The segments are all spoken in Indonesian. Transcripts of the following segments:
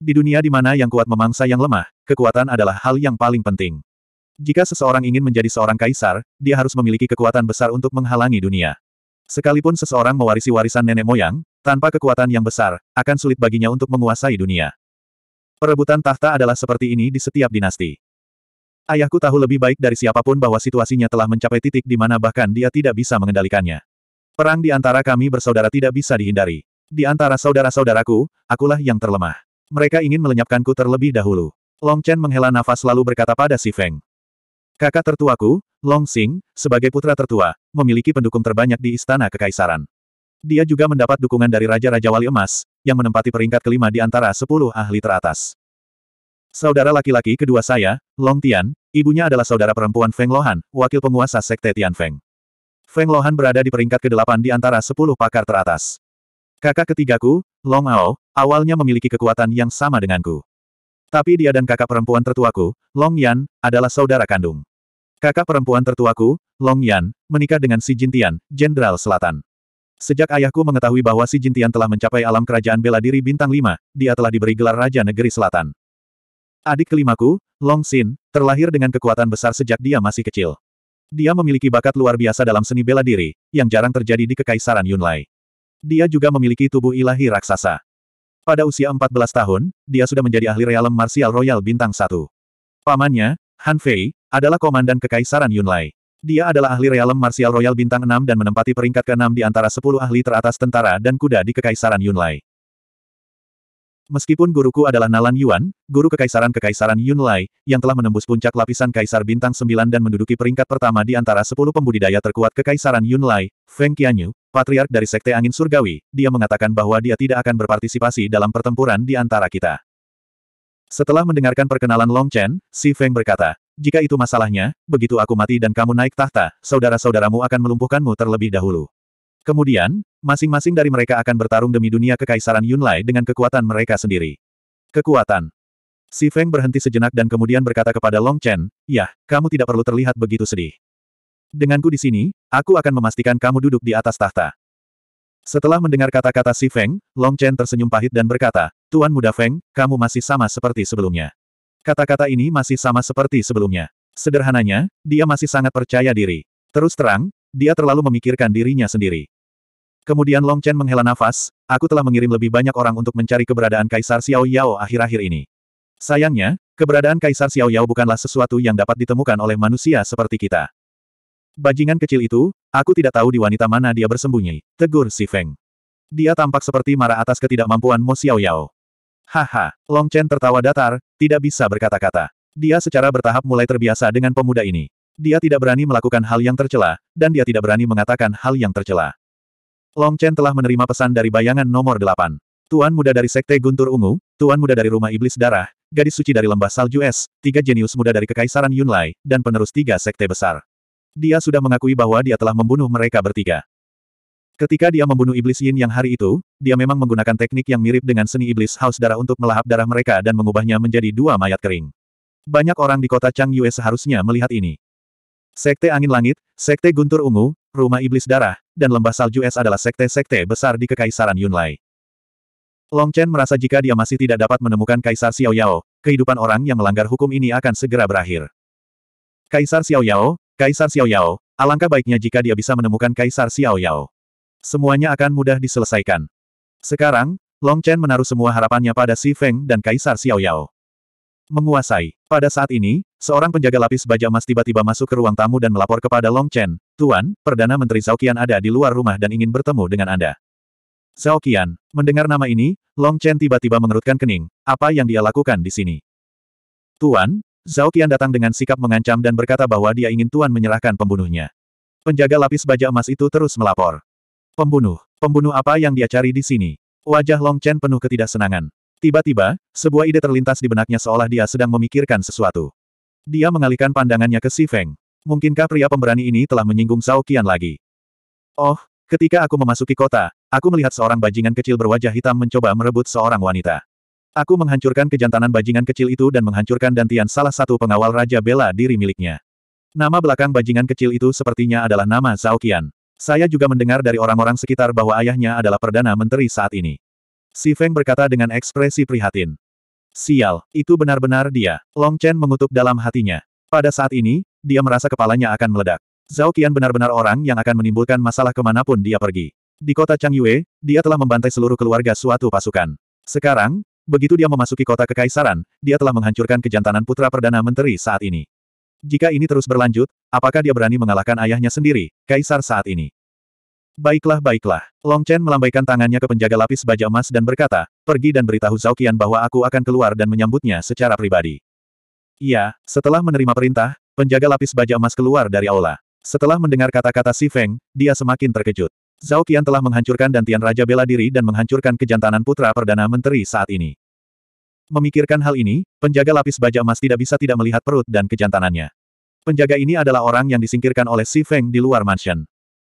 Di dunia di mana yang kuat memangsa yang lemah, kekuatan adalah hal yang paling penting. Jika seseorang ingin menjadi seorang kaisar, dia harus memiliki kekuatan besar untuk menghalangi dunia. Sekalipun seseorang mewarisi warisan nenek moyang, tanpa kekuatan yang besar, akan sulit baginya untuk menguasai dunia. Perebutan tahta adalah seperti ini di setiap dinasti. Ayahku tahu lebih baik dari siapapun bahwa situasinya telah mencapai titik di mana bahkan dia tidak bisa mengendalikannya. Perang di antara kami bersaudara tidak bisa dihindari. Di antara saudara-saudaraku, akulah yang terlemah. Mereka ingin melenyapkanku terlebih dahulu. Long Chen menghela nafas lalu berkata pada Si Feng. Kakak tertuaku, Long Xing, sebagai putra tertua, memiliki pendukung terbanyak di Istana Kekaisaran. Dia juga mendapat dukungan dari Raja-Raja Wali Emas, yang menempati peringkat kelima di antara sepuluh ahli teratas. Saudara laki-laki kedua saya, Long Tian, ibunya adalah saudara perempuan Feng Lohan, wakil penguasa Sekte Tian Feng. Feng Lohan berada di peringkat kedelapan di antara sepuluh pakar teratas. Kakak ketigaku, Long Ao, awalnya memiliki kekuatan yang sama denganku. Tapi dia dan kakak perempuan tertuaku, Long Yan, adalah saudara kandung. Kakak perempuan tertuaku, Long Yan, menikah dengan Si Jintian, Jenderal Selatan. Sejak ayahku mengetahui bahwa Si Jintian telah mencapai alam kerajaan bela diri bintang lima, dia telah diberi gelar Raja Negeri Selatan. Adik kelimaku, Long Xin, terlahir dengan kekuatan besar sejak dia masih kecil. Dia memiliki bakat luar biasa dalam seni bela diri, yang jarang terjadi di Kekaisaran Yunlai. Dia juga memiliki tubuh ilahi raksasa. Pada usia 14 tahun, dia sudah menjadi ahli realem Martial royal bintang 1. Pamannya, Han Fei, adalah komandan kekaisaran Yunlai. Dia adalah ahli realem Martial royal bintang 6 dan menempati peringkat ke-6 di antara 10 ahli teratas tentara dan kuda di kekaisaran Yunlai. Meskipun guruku adalah Nalan Yuan, guru kekaisaran-kekaisaran Yun Lai, yang telah menembus puncak lapisan kaisar bintang 9 dan menduduki peringkat pertama di antara 10 pembudidaya terkuat kekaisaran Yun Lai, Feng Qianyu, patriark dari Sekte Angin Surgawi, dia mengatakan bahwa dia tidak akan berpartisipasi dalam pertempuran di antara kita. Setelah mendengarkan perkenalan Long Chen, Si Feng berkata, jika itu masalahnya, begitu aku mati dan kamu naik tahta, saudara-saudaramu akan melumpuhkanmu terlebih dahulu. Kemudian, Masing-masing dari mereka akan bertarung demi dunia kekaisaran Yunlai dengan kekuatan mereka sendiri. Kekuatan. Si Feng berhenti sejenak dan kemudian berkata kepada Long Chen, Yah, kamu tidak perlu terlihat begitu sedih. Denganku di sini, aku akan memastikan kamu duduk di atas tahta. Setelah mendengar kata-kata Si Feng, Long Chen tersenyum pahit dan berkata, Tuan Muda Feng, kamu masih sama seperti sebelumnya. Kata-kata ini masih sama seperti sebelumnya. Sederhananya, dia masih sangat percaya diri. Terus terang, dia terlalu memikirkan dirinya sendiri. Kemudian Long Chen menghela nafas, aku telah mengirim lebih banyak orang untuk mencari keberadaan Kaisar Xiao Yao akhir-akhir ini. Sayangnya, keberadaan Kaisar Xiao Yao bukanlah sesuatu yang dapat ditemukan oleh manusia seperti kita. Bajingan kecil itu, aku tidak tahu di wanita mana dia bersembunyi, tegur si Feng. Dia tampak seperti marah atas ketidakmampuan Mo Xiao Yao. Haha, Long Chen tertawa datar, tidak bisa berkata-kata. Dia secara bertahap mulai terbiasa dengan pemuda ini. Dia tidak berani melakukan hal yang tercela, dan dia tidak berani mengatakan hal yang tercela. Long Chen telah menerima pesan dari bayangan nomor delapan. Tuan muda dari Sekte Guntur Ungu, Tuan muda dari Rumah Iblis Darah, Gadis Suci dari Lembah Salju Es, tiga jenius muda dari Kekaisaran Yunlai, dan penerus tiga Sekte Besar. Dia sudah mengakui bahwa dia telah membunuh mereka bertiga. Ketika dia membunuh Iblis Yin yang hari itu, dia memang menggunakan teknik yang mirip dengan seni Iblis Haus Darah untuk melahap darah mereka dan mengubahnya menjadi dua mayat kering. Banyak orang di kota Chang Yue seharusnya melihat ini. Sekte Angin Langit, Sekte Guntur Ungu, Rumah Iblis Darah, dan Lembah Salju Es adalah sekte-sekte besar di Kekaisaran Yunlai. Long Chen merasa jika dia masih tidak dapat menemukan Kaisar Xiao Yao, kehidupan orang yang melanggar hukum ini akan segera berakhir. Kaisar Xiao Yao, Kaisar Xiao Yao, alangkah baiknya jika dia bisa menemukan Kaisar Xiao Yao. Semuanya akan mudah diselesaikan. Sekarang, Long Chen menaruh semua harapannya pada Si Feng dan Kaisar Xiao Yao menguasai. Pada saat ini, seorang penjaga lapis baja emas tiba-tiba masuk ke ruang tamu dan melapor kepada Long Chen, Tuan, Perdana Menteri Zhao Qian ada di luar rumah dan ingin bertemu dengan Anda. Zhao Qian, mendengar nama ini, Long Chen tiba-tiba mengerutkan kening, apa yang dia lakukan di sini? Tuan, Zhao Qian datang dengan sikap mengancam dan berkata bahwa dia ingin Tuan menyerahkan pembunuhnya. Penjaga lapis baja emas itu terus melapor. Pembunuh, pembunuh apa yang dia cari di sini? Wajah Long Chen penuh ketidaksenangan. Tiba-tiba, sebuah ide terlintas di benaknya seolah dia sedang memikirkan sesuatu. Dia mengalihkan pandangannya ke Si Feng. Mungkinkah pria pemberani ini telah menyinggung Zhao Qian lagi? Oh, ketika aku memasuki kota, aku melihat seorang bajingan kecil berwajah hitam mencoba merebut seorang wanita. Aku menghancurkan kejantanan bajingan kecil itu dan menghancurkan dantian salah satu pengawal Raja Bela diri miliknya. Nama belakang bajingan kecil itu sepertinya adalah nama Zhao Qian. Saya juga mendengar dari orang-orang sekitar bahwa ayahnya adalah Perdana Menteri saat ini. Si Feng berkata dengan ekspresi prihatin. Sial, itu benar-benar dia. Long Chen mengutuk dalam hatinya. Pada saat ini, dia merasa kepalanya akan meledak. Zhao Qian benar-benar orang yang akan menimbulkan masalah kemanapun dia pergi. Di kota Chang Yue, dia telah membantai seluruh keluarga suatu pasukan. Sekarang, begitu dia memasuki kota kekaisaran, dia telah menghancurkan kejantanan putra Perdana Menteri saat ini. Jika ini terus berlanjut, apakah dia berani mengalahkan ayahnya sendiri, kaisar saat ini? Baiklah baiklah. Long Chen melambaikan tangannya ke penjaga lapis baja emas dan berkata, pergi dan beritahu Zhao Qian bahwa aku akan keluar dan menyambutnya secara pribadi. Iya, setelah menerima perintah, penjaga lapis baja emas keluar dari aula. Setelah mendengar kata-kata Si Feng, dia semakin terkejut. Zhao Qian telah menghancurkan dan Tian Raja Bela Diri dan menghancurkan kejantanan putra Perdana Menteri saat ini. Memikirkan hal ini, penjaga lapis baja emas tidak bisa tidak melihat perut dan kejantanannya. Penjaga ini adalah orang yang disingkirkan oleh Si Feng di luar mansion.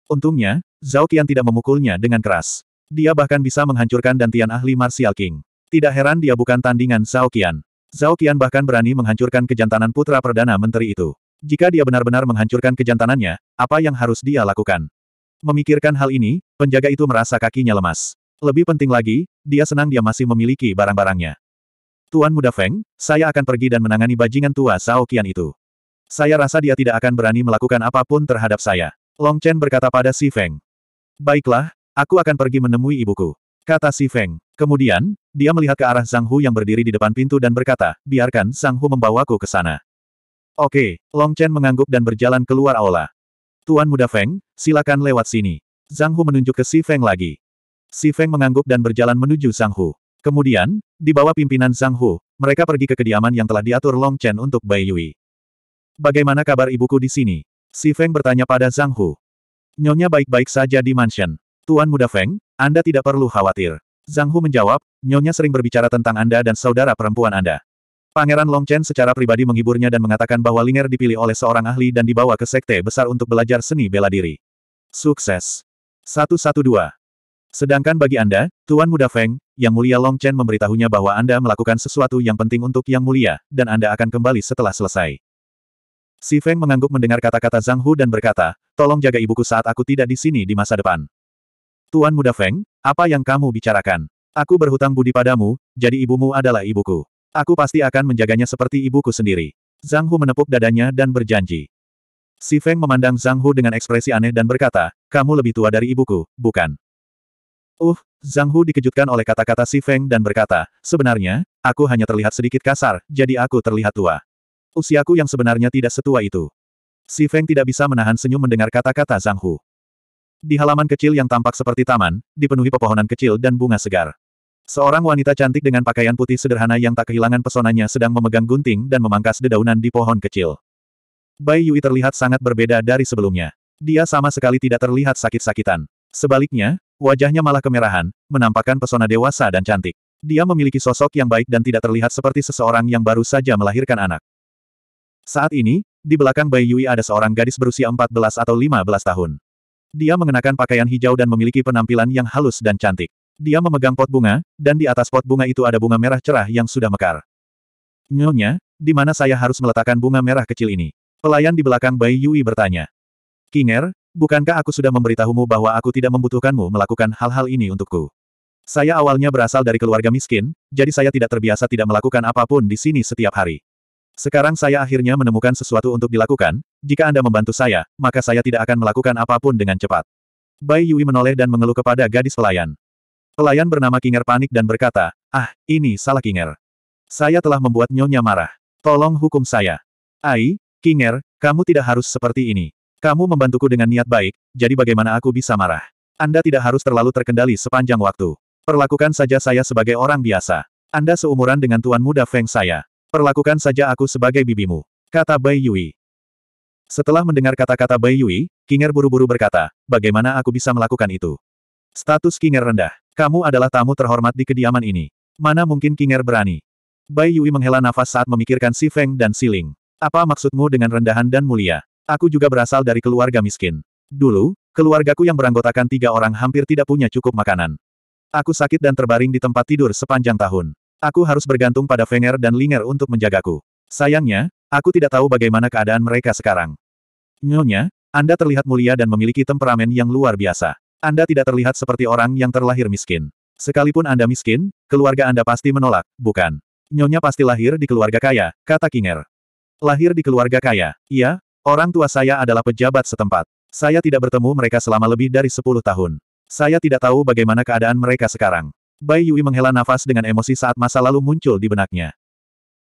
Untungnya, Zhao Qian tidak memukulnya dengan keras. Dia bahkan bisa menghancurkan dantian ahli Martial King. Tidak heran dia bukan tandingan Zhao Qian. Zhao Qian bahkan berani menghancurkan kejantanan putra Perdana Menteri itu. Jika dia benar-benar menghancurkan kejantanannya, apa yang harus dia lakukan? Memikirkan hal ini, penjaga itu merasa kakinya lemas. Lebih penting lagi, dia senang dia masih memiliki barang-barangnya. Tuan Muda Feng, saya akan pergi dan menangani bajingan tua Zhao Qian itu. Saya rasa dia tidak akan berani melakukan apapun terhadap saya. Long Chen berkata pada Si Feng. Baiklah, aku akan pergi menemui ibuku. Kata Si Feng. Kemudian, dia melihat ke arah Zhang Hu yang berdiri di depan pintu dan berkata, biarkan Zhang Hu membawaku ke sana. Oke, Long Chen mengangguk dan berjalan keluar aula. Tuan muda Feng, silakan lewat sini. Zhang Hu menunjuk ke Si Feng lagi. Si Feng mengangguk dan berjalan menuju Zhang Hu. Kemudian, di bawah pimpinan Zhang Hu, mereka pergi ke kediaman yang telah diatur Long Chen untuk Bai Yui. Bagaimana kabar ibuku di sini? Si Feng bertanya pada Zhang Hu. Nyonya baik-baik saja di mansion. Tuan muda Feng, Anda tidak perlu khawatir. Zhang Hu menjawab, Nyonya sering berbicara tentang Anda dan saudara perempuan Anda. Pangeran Long Chen secara pribadi menghiburnya dan mengatakan bahwa Linger dipilih oleh seorang ahli dan dibawa ke sekte besar untuk belajar seni bela diri. Sukses. 112. Sedangkan bagi Anda, Tuan Muda Feng, Yang Mulia Long Chen memberitahunya bahwa Anda melakukan sesuatu yang penting untuk Yang Mulia, dan Anda akan kembali setelah selesai. Si Feng mengangguk mendengar kata-kata Zhang Hu dan berkata, tolong jaga ibuku saat aku tidak di sini di masa depan. Tuan muda Feng, apa yang kamu bicarakan? Aku berhutang budi padamu, jadi ibumu adalah ibuku. Aku pasti akan menjaganya seperti ibuku sendiri. Zhang Hu menepuk dadanya dan berjanji. Si Feng memandang Zhang Hu dengan ekspresi aneh dan berkata, kamu lebih tua dari ibuku, bukan? Uh, Zhang Hu dikejutkan oleh kata-kata Si Feng dan berkata, sebenarnya, aku hanya terlihat sedikit kasar, jadi aku terlihat tua. Usiaku yang sebenarnya tidak setua itu. Si Feng tidak bisa menahan senyum mendengar kata-kata Zhang Hu. Di halaman kecil yang tampak seperti taman, dipenuhi pepohonan kecil dan bunga segar. Seorang wanita cantik dengan pakaian putih sederhana yang tak kehilangan pesonanya sedang memegang gunting dan memangkas dedaunan di pohon kecil. Bai Yui terlihat sangat berbeda dari sebelumnya. Dia sama sekali tidak terlihat sakit-sakitan. Sebaliknya, wajahnya malah kemerahan, menampakkan pesona dewasa dan cantik. Dia memiliki sosok yang baik dan tidak terlihat seperti seseorang yang baru saja melahirkan anak. Saat ini, di belakang Bai Yui ada seorang gadis berusia 14 atau 15 tahun. Dia mengenakan pakaian hijau dan memiliki penampilan yang halus dan cantik. Dia memegang pot bunga, dan di atas pot bunga itu ada bunga merah cerah yang sudah mekar. Nyonya, di mana saya harus meletakkan bunga merah kecil ini? Pelayan di belakang Bai Yui bertanya. Kinger, bukankah aku sudah memberitahumu bahwa aku tidak membutuhkanmu melakukan hal-hal ini untukku? Saya awalnya berasal dari keluarga miskin, jadi saya tidak terbiasa tidak melakukan apapun di sini setiap hari. Sekarang saya akhirnya menemukan sesuatu untuk dilakukan, jika Anda membantu saya, maka saya tidak akan melakukan apapun dengan cepat. Bai Yui menoleh dan mengeluh kepada gadis pelayan. Pelayan bernama Kinger panik dan berkata, ah, ini salah Kinger. Saya telah membuat Nyonya marah. Tolong hukum saya. Ai, Kinger, kamu tidak harus seperti ini. Kamu membantuku dengan niat baik, jadi bagaimana aku bisa marah? Anda tidak harus terlalu terkendali sepanjang waktu. Perlakukan saja saya sebagai orang biasa. Anda seumuran dengan tuan muda Feng saya. Perlakukan saja aku sebagai bibimu, kata Bai Yui. Setelah mendengar kata-kata Bai Yui, Kinger buru-buru berkata, bagaimana aku bisa melakukan itu? Status Kinger rendah, kamu adalah tamu terhormat di kediaman ini. Mana mungkin Kinger berani? Bai Yui menghela nafas saat memikirkan Si Feng dan Si Ling. Apa maksudmu dengan rendahan dan mulia? Aku juga berasal dari keluarga miskin. Dulu, keluargaku yang beranggotakan tiga orang hampir tidak punya cukup makanan. Aku sakit dan terbaring di tempat tidur sepanjang tahun. Aku harus bergantung pada Fenger dan Linger untuk menjagaku. Sayangnya, aku tidak tahu bagaimana keadaan mereka sekarang. Nyonya, Anda terlihat mulia dan memiliki temperamen yang luar biasa. Anda tidak terlihat seperti orang yang terlahir miskin. Sekalipun Anda miskin, keluarga Anda pasti menolak, bukan? Nyonya pasti lahir di keluarga kaya, kata Kinger. Lahir di keluarga kaya, iya, orang tua saya adalah pejabat setempat. Saya tidak bertemu mereka selama lebih dari 10 tahun. Saya tidak tahu bagaimana keadaan mereka sekarang. Bai Yui menghela nafas dengan emosi saat masa lalu muncul di benaknya.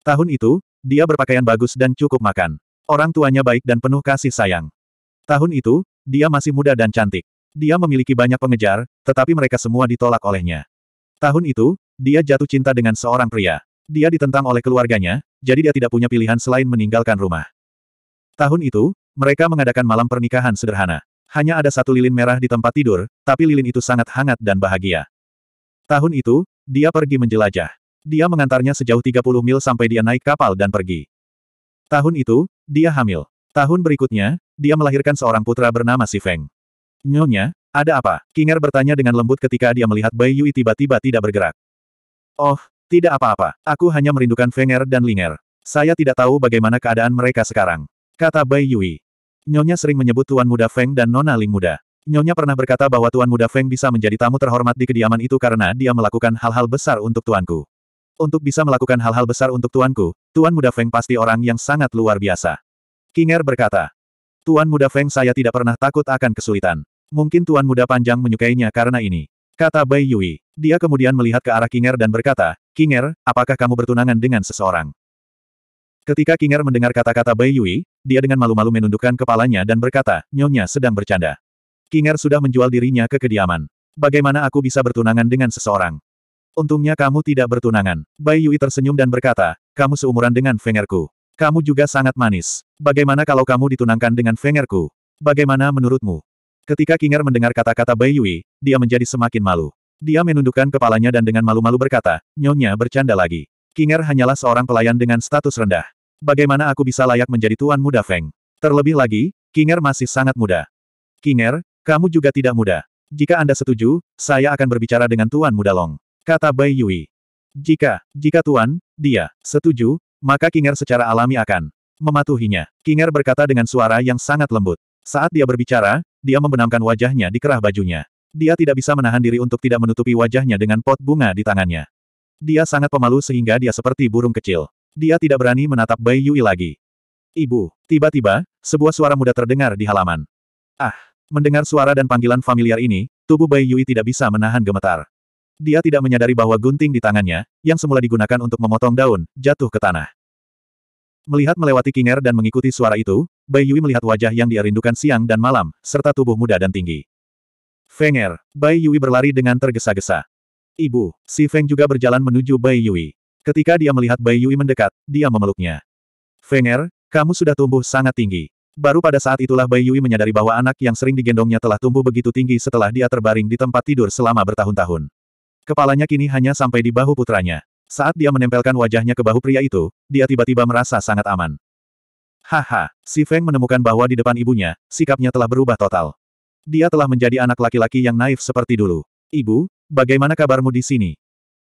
Tahun itu, dia berpakaian bagus dan cukup makan. Orang tuanya baik dan penuh kasih sayang. Tahun itu, dia masih muda dan cantik. Dia memiliki banyak pengejar, tetapi mereka semua ditolak olehnya. Tahun itu, dia jatuh cinta dengan seorang pria. Dia ditentang oleh keluarganya, jadi dia tidak punya pilihan selain meninggalkan rumah. Tahun itu, mereka mengadakan malam pernikahan sederhana. Hanya ada satu lilin merah di tempat tidur, tapi lilin itu sangat hangat dan bahagia. Tahun itu, dia pergi menjelajah. Dia mengantarnya sejauh 30 mil sampai dia naik kapal dan pergi. Tahun itu, dia hamil. Tahun berikutnya, dia melahirkan seorang putra bernama Si Feng. Nyonya, ada apa? Kinger bertanya dengan lembut ketika dia melihat Bai Yui tiba-tiba tidak bergerak. Oh, tidak apa-apa. Aku hanya merindukan Fenger dan Linger. Saya tidak tahu bagaimana keadaan mereka sekarang. Kata Bai Yui. Nyonya sering menyebut tuan muda Feng dan nona Ling muda. Nyonya pernah berkata bahwa Tuan Muda Feng bisa menjadi tamu terhormat di kediaman itu karena dia melakukan hal-hal besar untuk tuanku. Untuk bisa melakukan hal-hal besar untuk tuanku, Tuan Muda Feng pasti orang yang sangat luar biasa. Kinger berkata, Tuan Muda Feng saya tidak pernah takut akan kesulitan. Mungkin Tuan Muda Panjang menyukainya karena ini. Kata Bai Yui. Dia kemudian melihat ke arah Kinger dan berkata, Kinger, apakah kamu bertunangan dengan seseorang? Ketika Kinger mendengar kata-kata Bai Yui, dia dengan malu-malu menundukkan kepalanya dan berkata, Nyonya sedang bercanda. Kinger sudah menjual dirinya ke kediaman. Bagaimana aku bisa bertunangan dengan seseorang? Untungnya kamu tidak bertunangan. Bai Yui tersenyum dan berkata, kamu seumuran dengan Fengerku. Kamu juga sangat manis. Bagaimana kalau kamu ditunangkan dengan Fengerku? Bagaimana menurutmu? Ketika Kinger mendengar kata-kata Bai Yui, dia menjadi semakin malu. Dia menundukkan kepalanya dan dengan malu-malu berkata, Nyonya bercanda lagi. Kinger hanyalah seorang pelayan dengan status rendah. Bagaimana aku bisa layak menjadi tuan muda Feng? Terlebih lagi, Kinger masih sangat muda. Kinger, kamu juga tidak muda. Jika Anda setuju, saya akan berbicara dengan Tuan Muda Long. Kata Bai Yui. Jika, jika Tuan, dia, setuju, maka Kinger secara alami akan mematuhinya. Kinger berkata dengan suara yang sangat lembut. Saat dia berbicara, dia membenamkan wajahnya di kerah bajunya. Dia tidak bisa menahan diri untuk tidak menutupi wajahnya dengan pot bunga di tangannya. Dia sangat pemalu sehingga dia seperti burung kecil. Dia tidak berani menatap Bai Yui lagi. Ibu, tiba-tiba, sebuah suara muda terdengar di halaman. Ah! Mendengar suara dan panggilan familiar ini, tubuh Bai Yui tidak bisa menahan gemetar. Dia tidak menyadari bahwa gunting di tangannya, yang semula digunakan untuk memotong daun, jatuh ke tanah. Melihat melewati Kinger dan mengikuti suara itu, Bai Yui melihat wajah yang dia siang dan malam, serta tubuh muda dan tinggi. Fenger, Bai Yui berlari dengan tergesa-gesa. Ibu, si Feng juga berjalan menuju Bai Yui. Ketika dia melihat Bai Yui mendekat, dia memeluknya. Fenger, kamu sudah tumbuh sangat tinggi. Baru pada saat itulah Bai Yui menyadari bahwa anak yang sering digendongnya telah tumbuh begitu tinggi setelah dia terbaring di tempat tidur selama bertahun-tahun. Kepalanya kini hanya sampai di bahu putranya. Saat dia menempelkan wajahnya ke bahu pria itu, dia tiba-tiba merasa sangat aman. Haha, si Feng menemukan bahwa di depan ibunya, sikapnya telah berubah total. Dia telah menjadi anak laki-laki yang naif seperti dulu. Ibu, bagaimana kabarmu di sini?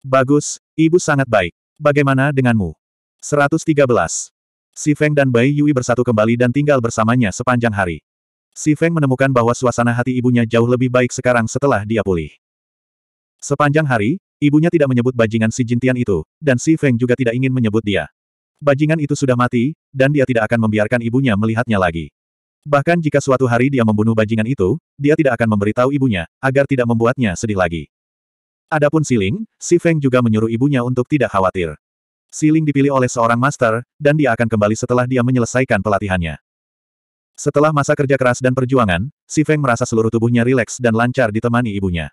Bagus, ibu sangat baik. Bagaimana denganmu? 113. Si Feng dan Bai Yui bersatu kembali dan tinggal bersamanya sepanjang hari. Si Feng menemukan bahwa suasana hati ibunya jauh lebih baik sekarang setelah dia pulih. Sepanjang hari, ibunya tidak menyebut bajingan si Jintian itu, dan Si Feng juga tidak ingin menyebut dia. Bajingan itu sudah mati, dan dia tidak akan membiarkan ibunya melihatnya lagi. Bahkan jika suatu hari dia membunuh bajingan itu, dia tidak akan memberitahu ibunya, agar tidak membuatnya sedih lagi. Adapun Siling, Si Feng juga menyuruh ibunya untuk tidak khawatir. Siling dipilih oleh seorang master, dan dia akan kembali setelah dia menyelesaikan pelatihannya. Setelah masa kerja keras dan perjuangan, Si Feng merasa seluruh tubuhnya rileks dan lancar ditemani ibunya.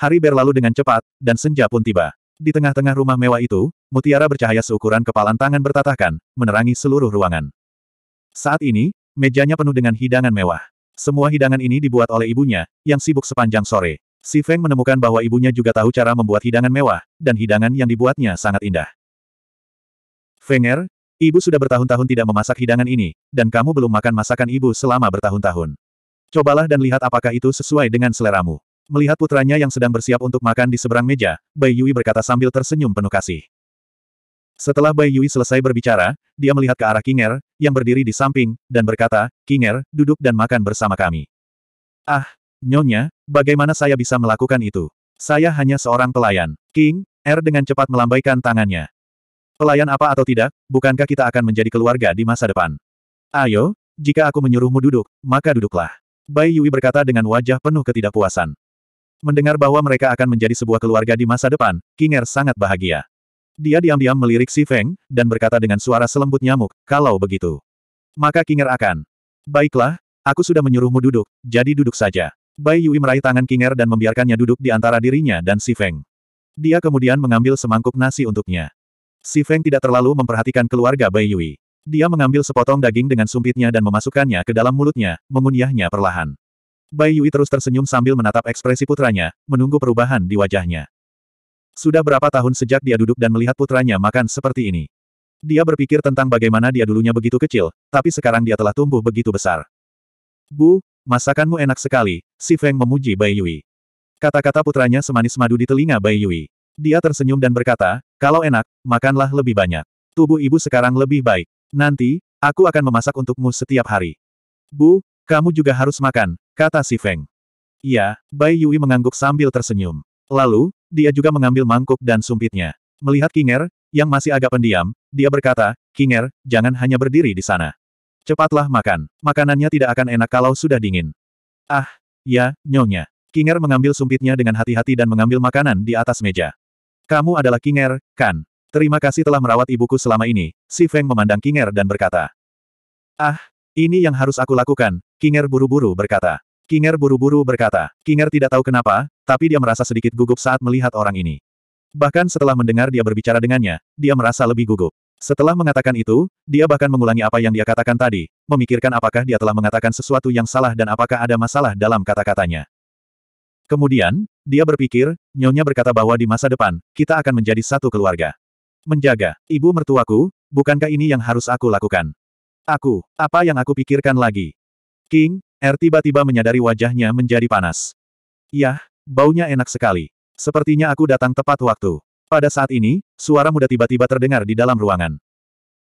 Hari berlalu dengan cepat, dan senja pun tiba. Di tengah-tengah rumah mewah itu, mutiara bercahaya seukuran kepalan tangan bertatahkan, menerangi seluruh ruangan. Saat ini, mejanya penuh dengan hidangan mewah. Semua hidangan ini dibuat oleh ibunya, yang sibuk sepanjang sore. Si Feng menemukan bahwa ibunya juga tahu cara membuat hidangan mewah, dan hidangan yang dibuatnya sangat indah. Fenger, ibu sudah bertahun-tahun tidak memasak hidangan ini, dan kamu belum makan masakan ibu selama bertahun-tahun. Cobalah dan lihat apakah itu sesuai dengan seleramu. Melihat putranya yang sedang bersiap untuk makan di seberang meja, Bai Yui berkata sambil tersenyum penuh kasih. Setelah Bai Yui selesai berbicara, dia melihat ke arah Kinger, yang berdiri di samping, dan berkata, Kinger, duduk dan makan bersama kami. Ah, Nyonya, bagaimana saya bisa melakukan itu? Saya hanya seorang pelayan. King, Er dengan cepat melambaikan tangannya. Pelayan apa atau tidak, bukankah kita akan menjadi keluarga di masa depan? Ayo, jika aku menyuruhmu duduk, maka duduklah. Bai Yui berkata dengan wajah penuh ketidakpuasan. Mendengar bahwa mereka akan menjadi sebuah keluarga di masa depan, Kinger sangat bahagia. Dia diam-diam melirik Si Feng, dan berkata dengan suara selembut nyamuk, kalau begitu. Maka Kinger akan. Baiklah, aku sudah menyuruhmu duduk, jadi duduk saja. Bai Yui meraih tangan Kinger dan membiarkannya duduk di antara dirinya dan Si Feng. Dia kemudian mengambil semangkuk nasi untuknya. Si Feng tidak terlalu memperhatikan keluarga Bai Yui. Dia mengambil sepotong daging dengan sumpitnya dan memasukkannya ke dalam mulutnya, mengunyahnya perlahan. Bai Yui terus tersenyum sambil menatap ekspresi putranya, menunggu perubahan di wajahnya. Sudah berapa tahun sejak dia duduk dan melihat putranya makan seperti ini. Dia berpikir tentang bagaimana dia dulunya begitu kecil, tapi sekarang dia telah tumbuh begitu besar. Bu, masakanmu enak sekali, si Feng memuji Bai Yui. Kata-kata putranya semanis madu di telinga Bai Yui. Dia tersenyum dan berkata, kalau enak, makanlah lebih banyak. Tubuh ibu sekarang lebih baik. Nanti, aku akan memasak untukmu setiap hari. Bu, kamu juga harus makan, kata si Feng. Iya, Bai Yui mengangguk sambil tersenyum. Lalu, dia juga mengambil mangkuk dan sumpitnya. Melihat Kinger, yang masih agak pendiam, dia berkata, Kinger, jangan hanya berdiri di sana. Cepatlah makan, makanannya tidak akan enak kalau sudah dingin. Ah, ya, nyonya. Kinger mengambil sumpitnya dengan hati-hati dan mengambil makanan di atas meja. Kamu adalah Kinger, kan? Terima kasih telah merawat ibuku selama ini, si Feng memandang Kinger dan berkata. Ah, ini yang harus aku lakukan, Kinger buru-buru berkata. Kinger buru-buru berkata. Kinger tidak tahu kenapa, tapi dia merasa sedikit gugup saat melihat orang ini. Bahkan setelah mendengar dia berbicara dengannya, dia merasa lebih gugup. Setelah mengatakan itu, dia bahkan mengulangi apa yang dia katakan tadi, memikirkan apakah dia telah mengatakan sesuatu yang salah dan apakah ada masalah dalam kata-katanya. Kemudian, dia berpikir, Nyonya berkata bahwa di masa depan, kita akan menjadi satu keluarga. Menjaga, ibu mertuaku, bukankah ini yang harus aku lakukan? Aku, apa yang aku pikirkan lagi? King, R tiba-tiba menyadari wajahnya menjadi panas. Yah, baunya enak sekali. Sepertinya aku datang tepat waktu. Pada saat ini, suara muda tiba-tiba terdengar di dalam ruangan.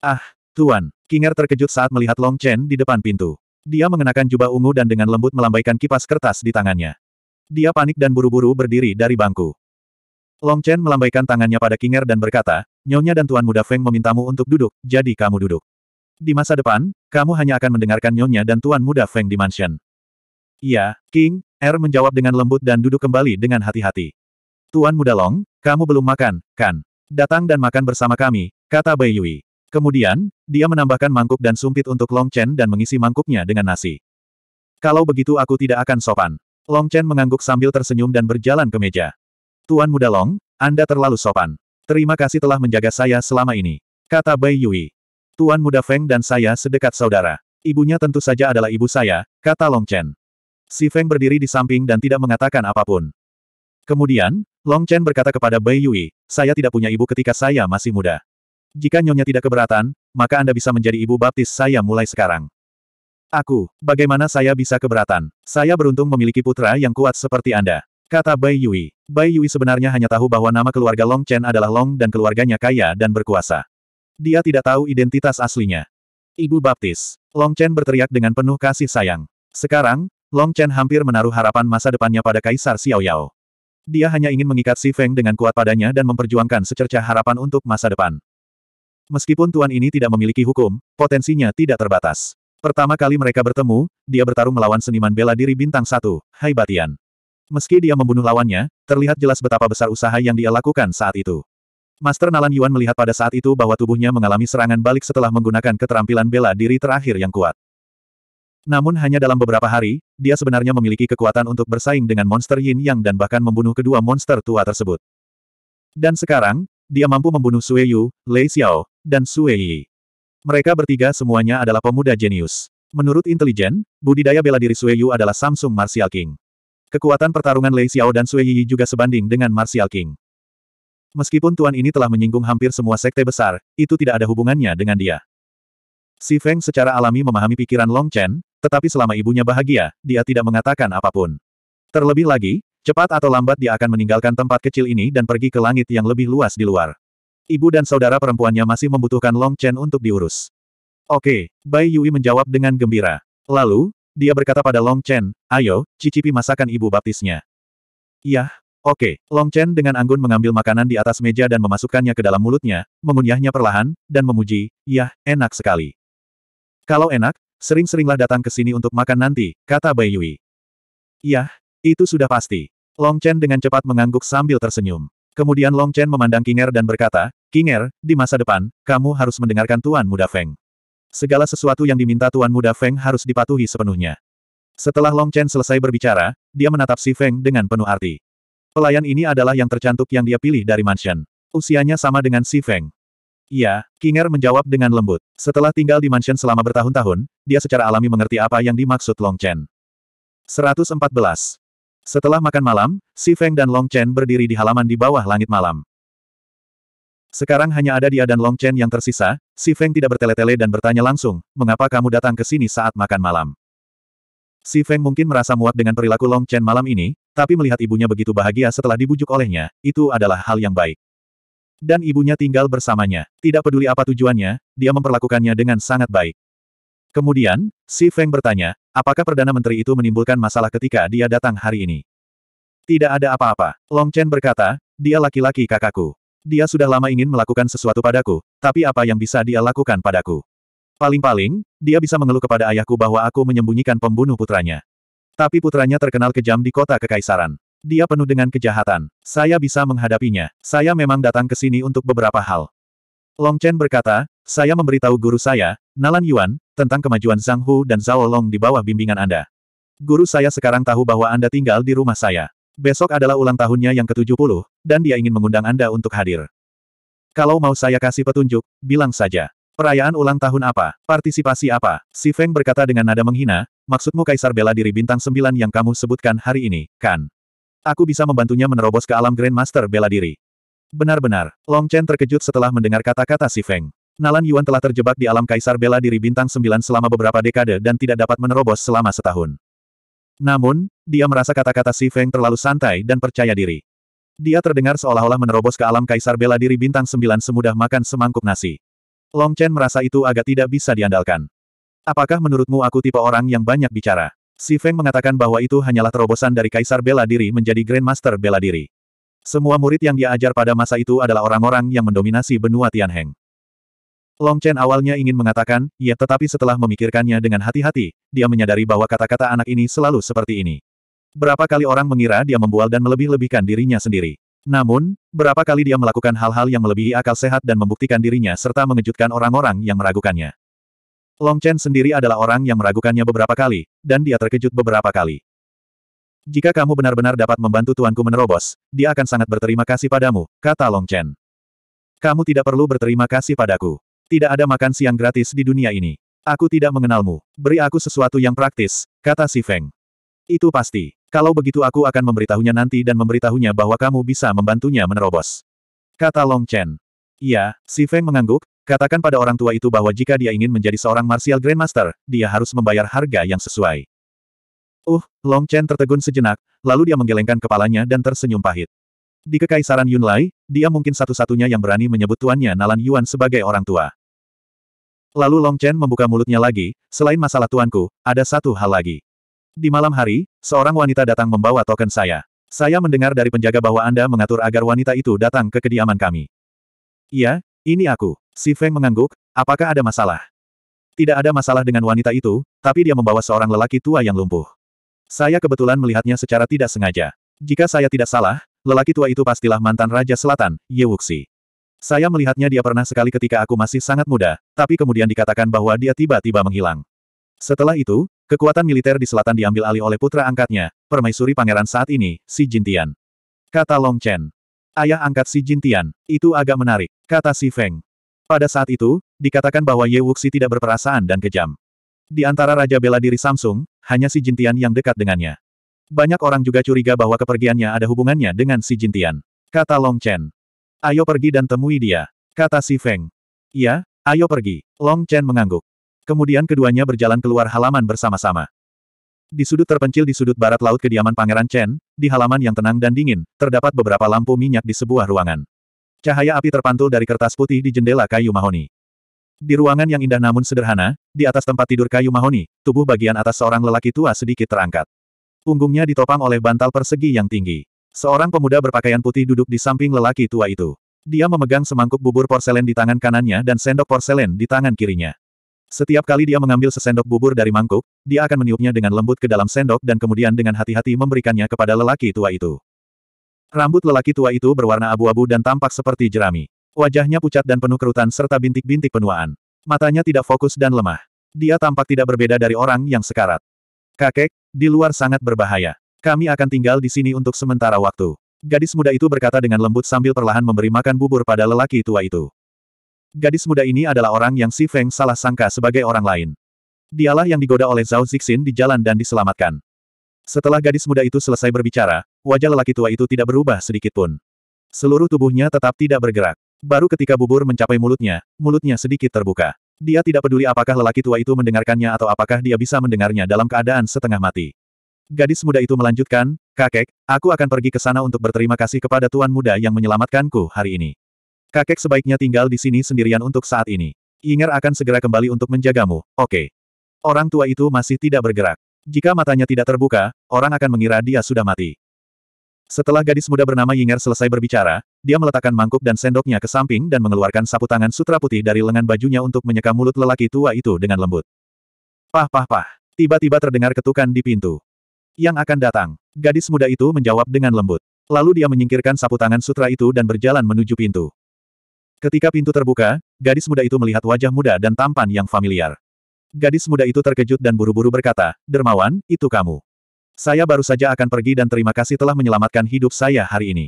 Ah, Tuan, Kinger terkejut saat melihat Long Chen di depan pintu. Dia mengenakan jubah ungu dan dengan lembut melambaikan kipas kertas di tangannya. Dia panik dan buru-buru berdiri dari bangku. Long Chen melambaikan tangannya pada Kinger dan berkata, Nyonya dan Tuan Muda Feng memintamu untuk duduk, jadi kamu duduk. Di masa depan, kamu hanya akan mendengarkan Nyonya dan Tuan Muda Feng di mansion. Iya, King, R er menjawab dengan lembut dan duduk kembali dengan hati-hati. Tuan Muda Long, kamu belum makan, kan? Datang dan makan bersama kami, kata Bai Yui. Kemudian, dia menambahkan mangkuk dan sumpit untuk Long Chen dan mengisi mangkuknya dengan nasi. Kalau begitu aku tidak akan sopan. Long Chen mengangguk sambil tersenyum dan berjalan ke meja. Tuan Muda Long, Anda terlalu sopan. Terima kasih telah menjaga saya selama ini. Kata Bai Yui. Tuan Muda Feng dan saya sedekat saudara. Ibunya tentu saja adalah ibu saya, kata Long Chen. Si Feng berdiri di samping dan tidak mengatakan apapun. Kemudian, Long Chen berkata kepada Bai Yui, saya tidak punya ibu ketika saya masih muda. Jika Nyonya tidak keberatan, maka Anda bisa menjadi ibu baptis saya mulai sekarang. Aku, bagaimana saya bisa keberatan? Saya beruntung memiliki putra yang kuat seperti Anda. Kata Bai Yui. Bai Yui sebenarnya hanya tahu bahwa nama keluarga Long Chen adalah Long dan keluarganya kaya dan berkuasa. Dia tidak tahu identitas aslinya. Ibu baptis. Long Chen berteriak dengan penuh kasih sayang. Sekarang, Long Chen hampir menaruh harapan masa depannya pada Kaisar Xiao Yao. Dia hanya ingin mengikat Si Feng dengan kuat padanya dan memperjuangkan secercah harapan untuk masa depan. Meskipun tuan ini tidak memiliki hukum, potensinya tidak terbatas. Pertama kali mereka bertemu, dia bertarung melawan seniman bela diri bintang satu, Hai Batian. Meski dia membunuh lawannya, terlihat jelas betapa besar usaha yang dia lakukan saat itu. Master Nalan Yuan melihat pada saat itu bahwa tubuhnya mengalami serangan balik setelah menggunakan keterampilan bela diri terakhir yang kuat. Namun hanya dalam beberapa hari, dia sebenarnya memiliki kekuatan untuk bersaing dengan monster Yin Yang dan bahkan membunuh kedua monster tua tersebut. Dan sekarang, dia mampu membunuh Sue Yu, Lei Xiao, dan Sue Yi. Mereka bertiga semuanya adalah pemuda jenius. Menurut intelijen, budidaya bela diri Sueyu adalah Samsung Martial King. Kekuatan pertarungan Lei Xiao dan Sueyi Yi juga sebanding dengan Martial King. Meskipun Tuan ini telah menyinggung hampir semua sekte besar, itu tidak ada hubungannya dengan dia. Si Feng secara alami memahami pikiran Long Chen, tetapi selama ibunya bahagia, dia tidak mengatakan apapun. Terlebih lagi, cepat atau lambat dia akan meninggalkan tempat kecil ini dan pergi ke langit yang lebih luas di luar. Ibu dan saudara perempuannya masih membutuhkan Long Chen untuk diurus. Oke, Bai Yui menjawab dengan gembira. Lalu, dia berkata pada Long Chen, ayo, cicipi masakan ibu baptisnya. Yah, oke. Long Chen dengan anggun mengambil makanan di atas meja dan memasukkannya ke dalam mulutnya, mengunyahnya perlahan, dan memuji, yah, enak sekali. Kalau enak, sering-seringlah datang ke sini untuk makan nanti, kata Bai Yui. Yah, itu sudah pasti. Long Chen dengan cepat mengangguk sambil tersenyum. Kemudian Long Chen memandang Kinger dan berkata, Kinger, di masa depan, kamu harus mendengarkan Tuan Muda Feng. Segala sesuatu yang diminta Tuan Muda Feng harus dipatuhi sepenuhnya. Setelah Long Chen selesai berbicara, dia menatap si Feng dengan penuh arti. Pelayan ini adalah yang tercantik yang dia pilih dari mansion. Usianya sama dengan si Feng. Iya, Kinger menjawab dengan lembut. Setelah tinggal di mansion selama bertahun-tahun, dia secara alami mengerti apa yang dimaksud Long Chen. 114. Setelah makan malam, Si Feng dan Long Chen berdiri di halaman di bawah langit malam. Sekarang hanya ada dia dan Long Chen yang tersisa, Si Feng tidak bertele-tele dan bertanya langsung, mengapa kamu datang ke sini saat makan malam? Si Feng mungkin merasa muat dengan perilaku Long Chen malam ini, tapi melihat ibunya begitu bahagia setelah dibujuk olehnya, itu adalah hal yang baik. Dan ibunya tinggal bersamanya. Tidak peduli apa tujuannya, dia memperlakukannya dengan sangat baik. Kemudian, Si Feng bertanya, apakah Perdana Menteri itu menimbulkan masalah ketika dia datang hari ini? Tidak ada apa-apa. Long Chen berkata, dia laki-laki kakakku. Dia sudah lama ingin melakukan sesuatu padaku, tapi apa yang bisa dia lakukan padaku? Paling-paling, dia bisa mengeluh kepada ayahku bahwa aku menyembunyikan pembunuh putranya. Tapi putranya terkenal kejam di kota kekaisaran. Dia penuh dengan kejahatan. Saya bisa menghadapinya. Saya memang datang ke sini untuk beberapa hal. Long Chen berkata, saya memberitahu guru saya, Nalan Yuan, tentang kemajuan Zhang Hu dan Zhao Long di bawah bimbingan Anda. Guru saya sekarang tahu bahwa Anda tinggal di rumah saya. Besok adalah ulang tahunnya yang ke-70, dan dia ingin mengundang Anda untuk hadir. Kalau mau saya kasih petunjuk, bilang saja. Perayaan ulang tahun apa? Partisipasi apa? Si Feng berkata dengan nada menghina, maksudmu Kaisar bela diri bintang 9 yang kamu sebutkan hari ini, kan? Aku bisa membantunya menerobos ke alam Grandmaster bela diri. Benar-benar, Long Chen terkejut setelah mendengar kata-kata si Feng. Nalan Yuan telah terjebak di alam Kaisar bela diri bintang 9 selama beberapa dekade dan tidak dapat menerobos selama setahun. Namun, dia merasa kata-kata Si Feng terlalu santai dan percaya diri. Dia terdengar seolah-olah menerobos ke alam kaisar bela diri bintang sembilan semudah makan semangkuk nasi. Long Chen merasa itu agak tidak bisa diandalkan. Apakah menurutmu aku tipe orang yang banyak bicara? Si Feng mengatakan bahwa itu hanyalah terobosan dari kaisar bela diri menjadi grandmaster bela diri. Semua murid yang dia ajar pada masa itu adalah orang-orang yang mendominasi benua Tianheng. Long Chen awalnya ingin mengatakan, ya tetapi setelah memikirkannya dengan hati-hati, dia menyadari bahwa kata-kata anak ini selalu seperti ini. Berapa kali orang mengira dia membual dan melebih-lebihkan dirinya sendiri. Namun, berapa kali dia melakukan hal-hal yang melebihi akal sehat dan membuktikan dirinya serta mengejutkan orang-orang yang meragukannya. Long Chen sendiri adalah orang yang meragukannya beberapa kali, dan dia terkejut beberapa kali. Jika kamu benar-benar dapat membantu tuanku menerobos, dia akan sangat berterima kasih padamu, kata Long Chen. Kamu tidak perlu berterima kasih padaku. Tidak ada makan siang gratis di dunia ini. Aku tidak mengenalmu. Beri aku sesuatu yang praktis, kata si Feng. Itu pasti. Kalau begitu aku akan memberitahunya nanti dan memberitahunya bahwa kamu bisa membantunya menerobos. Kata Long Chen. Iya, si Feng mengangguk, katakan pada orang tua itu bahwa jika dia ingin menjadi seorang martial grandmaster, dia harus membayar harga yang sesuai. Uh, Long Chen tertegun sejenak, lalu dia menggelengkan kepalanya dan tersenyum pahit. Di Kekaisaran Yunlai, dia mungkin satu-satunya yang berani menyebut tuannya Nalan Yuan sebagai orang tua. Lalu Long Chen membuka mulutnya lagi, selain masalah tuanku, ada satu hal lagi. Di malam hari, seorang wanita datang membawa token saya. Saya mendengar dari penjaga bahwa Anda mengatur agar wanita itu datang ke kediaman kami. Iya, ini aku. Si Feng mengangguk, apakah ada masalah? Tidak ada masalah dengan wanita itu, tapi dia membawa seorang lelaki tua yang lumpuh. Saya kebetulan melihatnya secara tidak sengaja. Jika saya tidak salah, lelaki tua itu pastilah mantan Raja Selatan, Ye Wuxi. Saya melihatnya dia pernah sekali ketika aku masih sangat muda, tapi kemudian dikatakan bahwa dia tiba-tiba menghilang. Setelah itu, kekuatan militer di selatan diambil alih oleh putra angkatnya, permaisuri pangeran saat ini, si Jintian. Kata Long Chen. Ayah angkat si Jintian, itu agak menarik, kata si Feng. Pada saat itu, dikatakan bahwa Ye Wuxi tidak berperasaan dan kejam. Di antara Raja Bela Diri Samsung, hanya si Jintian yang dekat dengannya. Banyak orang juga curiga bahwa kepergiannya ada hubungannya dengan si Jintian. Kata Long Chen. Ayo pergi dan temui dia. Kata si Feng. "Ya, ayo pergi. Long Chen mengangguk. Kemudian keduanya berjalan keluar halaman bersama-sama. Di sudut terpencil di sudut barat laut kediaman Pangeran Chen, di halaman yang tenang dan dingin, terdapat beberapa lampu minyak di sebuah ruangan. Cahaya api terpantul dari kertas putih di jendela kayu mahoni. Di ruangan yang indah namun sederhana, di atas tempat tidur kayu mahoni, tubuh bagian atas seorang lelaki tua sedikit terangkat. Punggungnya ditopang oleh bantal persegi yang tinggi. Seorang pemuda berpakaian putih duduk di samping lelaki tua itu. Dia memegang semangkuk bubur porselen di tangan kanannya dan sendok porselen di tangan kirinya. Setiap kali dia mengambil sesendok bubur dari mangkuk, dia akan meniupnya dengan lembut ke dalam sendok dan kemudian dengan hati-hati memberikannya kepada lelaki tua itu. Rambut lelaki tua itu berwarna abu-abu dan tampak seperti jerami. Wajahnya pucat dan penuh kerutan serta bintik-bintik penuaan. Matanya tidak fokus dan lemah. Dia tampak tidak berbeda dari orang yang sekarat. Kakek, di luar sangat berbahaya. Kami akan tinggal di sini untuk sementara waktu. Gadis muda itu berkata dengan lembut sambil perlahan memberi makan bubur pada lelaki tua itu. Gadis muda ini adalah orang yang Si Feng salah sangka sebagai orang lain. Dialah yang digoda oleh Zhao Zixin di jalan dan diselamatkan. Setelah gadis muda itu selesai berbicara, wajah lelaki tua itu tidak berubah sedikit pun. Seluruh tubuhnya tetap tidak bergerak. Baru ketika bubur mencapai mulutnya, mulutnya sedikit terbuka. Dia tidak peduli apakah lelaki tua itu mendengarkannya atau apakah dia bisa mendengarnya dalam keadaan setengah mati. Gadis muda itu melanjutkan, Kakek, aku akan pergi ke sana untuk berterima kasih kepada tuan muda yang menyelamatkanku hari ini. Kakek sebaiknya tinggal di sini sendirian untuk saat ini. Inger akan segera kembali untuk menjagamu, oke. Okay. Orang tua itu masih tidak bergerak. Jika matanya tidak terbuka, orang akan mengira dia sudah mati. Setelah gadis muda bernama Yinger selesai berbicara, dia meletakkan mangkuk dan sendoknya ke samping dan mengeluarkan sapu tangan sutra putih dari lengan bajunya untuk menyeka mulut lelaki tua itu dengan lembut. Pah pah pah. Tiba-tiba terdengar ketukan di pintu. Yang akan datang. Gadis muda itu menjawab dengan lembut. Lalu dia menyingkirkan sapu tangan sutra itu dan berjalan menuju pintu. Ketika pintu terbuka, gadis muda itu melihat wajah muda dan tampan yang familiar. Gadis muda itu terkejut dan buru-buru berkata, Dermawan, itu kamu. Saya baru saja akan pergi dan terima kasih telah menyelamatkan hidup saya hari ini.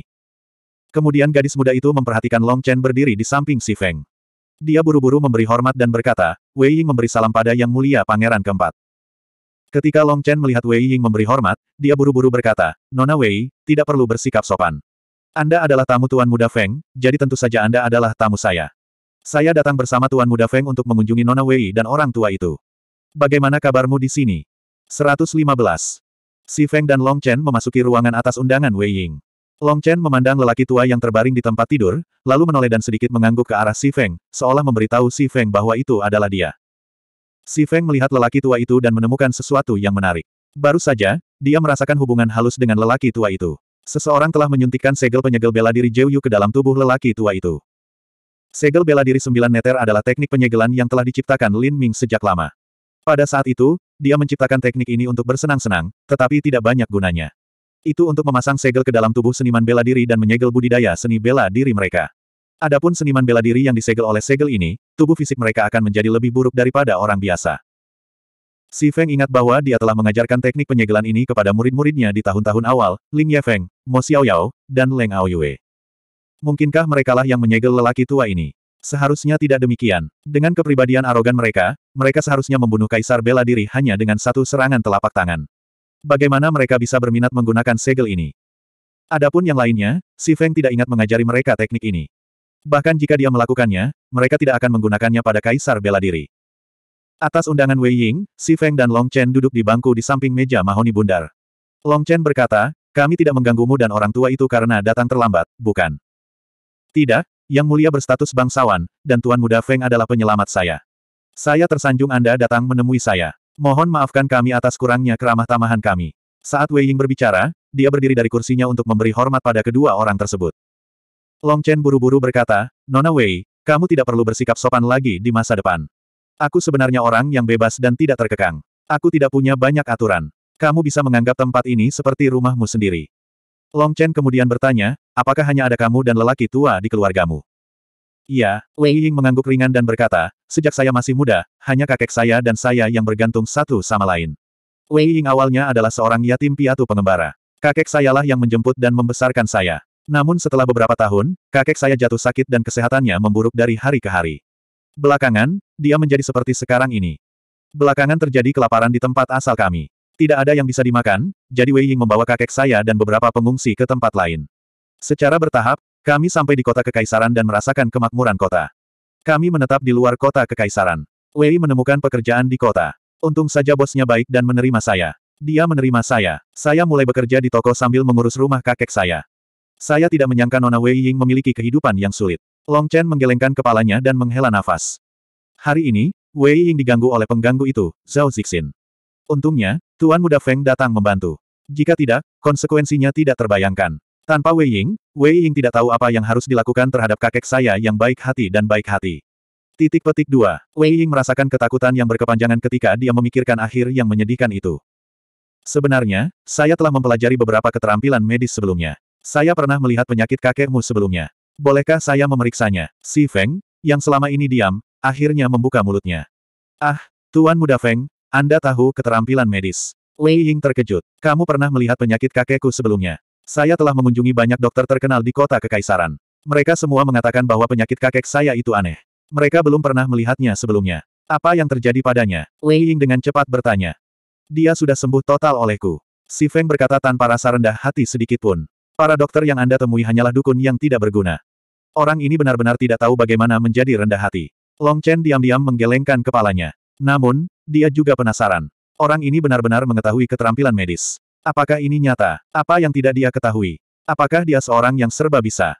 Kemudian gadis muda itu memperhatikan Long Chen berdiri di samping Si Feng. Dia buru-buru memberi hormat dan berkata, Wei Ying memberi salam pada Yang Mulia Pangeran keempat. Ketika Long Chen melihat Wei Ying memberi hormat, dia buru-buru berkata, Nona Wei, tidak perlu bersikap sopan. Anda adalah tamu Tuan Muda Feng, jadi tentu saja Anda adalah tamu saya. Saya datang bersama Tuan Muda Feng untuk mengunjungi Nona Wei dan orang tua itu. Bagaimana kabarmu di sini? 115. Si Feng dan Long Chen memasuki ruangan atas undangan Wei Ying. Long Chen memandang lelaki tua yang terbaring di tempat tidur, lalu menoleh dan sedikit mengangguk ke arah Si Feng, seolah memberitahu Si Feng bahwa itu adalah dia. Si Feng melihat lelaki tua itu dan menemukan sesuatu yang menarik. Baru saja, dia merasakan hubungan halus dengan lelaki tua itu. Seseorang telah menyuntikkan segel penyegel bela diri Yu ke dalam tubuh lelaki tua itu. Segel bela diri sembilan neter adalah teknik penyegelan yang telah diciptakan Lin Ming sejak lama. Pada saat itu, dia menciptakan teknik ini untuk bersenang-senang, tetapi tidak banyak gunanya. Itu untuk memasang segel ke dalam tubuh seniman bela diri dan menyegel budidaya seni bela diri mereka. Adapun seniman bela diri yang disegel oleh segel ini, tubuh fisik mereka akan menjadi lebih buruk daripada orang biasa. Si Feng ingat bahwa dia telah mengajarkan teknik penyegelan ini kepada murid-muridnya di tahun-tahun awal, Ling Yefeng, Mo Xiaoyao, dan Leng Aoyue. Mungkinkah merekalah yang menyegel lelaki tua ini? Seharusnya tidak demikian. Dengan kepribadian arogan mereka, mereka seharusnya membunuh kaisar bela diri hanya dengan satu serangan telapak tangan. Bagaimana mereka bisa berminat menggunakan segel ini? Adapun yang lainnya, Si Feng tidak ingat mengajari mereka teknik ini. Bahkan jika dia melakukannya, mereka tidak akan menggunakannya pada kaisar bela diri. Atas undangan Wei Ying, Si Feng dan Long Chen duduk di bangku di samping meja mahoni bundar. Long Chen berkata, kami tidak mengganggumu dan orang tua itu karena datang terlambat, bukan? Tidak, yang Mulia berstatus bangsawan, dan Tuan Muda Feng adalah penyelamat saya. Saya tersanjung Anda datang menemui saya. Mohon maafkan kami atas kurangnya keramah tamahan kami. Saat Wei Ying berbicara, dia berdiri dari kursinya untuk memberi hormat pada kedua orang tersebut. Long Chen buru-buru berkata, Nona Wei, kamu tidak perlu bersikap sopan lagi di masa depan. Aku sebenarnya orang yang bebas dan tidak terkekang. Aku tidak punya banyak aturan. Kamu bisa menganggap tempat ini seperti rumahmu sendiri. Long Chen kemudian bertanya, apakah hanya ada kamu dan lelaki tua di keluargamu? Iya, Wei Ying mengangguk ringan dan berkata, sejak saya masih muda, hanya kakek saya dan saya yang bergantung satu sama lain. Wei Ying awalnya adalah seorang yatim piatu pengembara. Kakek sayalah yang menjemput dan membesarkan saya. Namun setelah beberapa tahun, kakek saya jatuh sakit dan kesehatannya memburuk dari hari ke hari. Belakangan, dia menjadi seperti sekarang ini. Belakangan terjadi kelaparan di tempat asal kami. Tidak ada yang bisa dimakan, jadi Wei Ying membawa kakek saya dan beberapa pengungsi ke tempat lain. Secara bertahap, kami sampai di kota kekaisaran dan merasakan kemakmuran kota. Kami menetap di luar kota kekaisaran. Wei menemukan pekerjaan di kota. Untung saja bosnya baik dan menerima saya. Dia menerima saya. Saya mulai bekerja di toko sambil mengurus rumah kakek saya. Saya tidak menyangka Nona Wei Ying memiliki kehidupan yang sulit. Long Chen menggelengkan kepalanya dan menghela nafas. Hari ini, Wei Ying diganggu oleh pengganggu itu, Zhao Zixin. Untungnya, Tuan Muda Feng datang membantu. Jika tidak, konsekuensinya tidak terbayangkan. Tanpa Wei Ying, Wei Ying tidak tahu apa yang harus dilakukan terhadap kakek saya yang baik hati dan baik hati. Titik petik 2. Wei Ying merasakan ketakutan yang berkepanjangan ketika dia memikirkan akhir yang menyedihkan itu. Sebenarnya, saya telah mempelajari beberapa keterampilan medis sebelumnya. Saya pernah melihat penyakit kakekmu sebelumnya. Bolehkah saya memeriksanya? Si Feng, yang selama ini diam, akhirnya membuka mulutnya. Ah, Tuan Muda Feng, anda tahu keterampilan medis. Wei Ying terkejut. Kamu pernah melihat penyakit kakekku sebelumnya. Saya telah mengunjungi banyak dokter terkenal di kota kekaisaran. Mereka semua mengatakan bahwa penyakit kakek saya itu aneh. Mereka belum pernah melihatnya sebelumnya. Apa yang terjadi padanya? Wei Ying dengan cepat bertanya. Dia sudah sembuh total olehku. Si Feng berkata tanpa rasa rendah hati sedikit pun. Para dokter yang Anda temui hanyalah dukun yang tidak berguna. Orang ini benar-benar tidak tahu bagaimana menjadi rendah hati. Long Chen diam-diam menggelengkan kepalanya. Namun, dia juga penasaran. Orang ini benar-benar mengetahui keterampilan medis. Apakah ini nyata? Apa yang tidak dia ketahui? Apakah dia seorang yang serba bisa?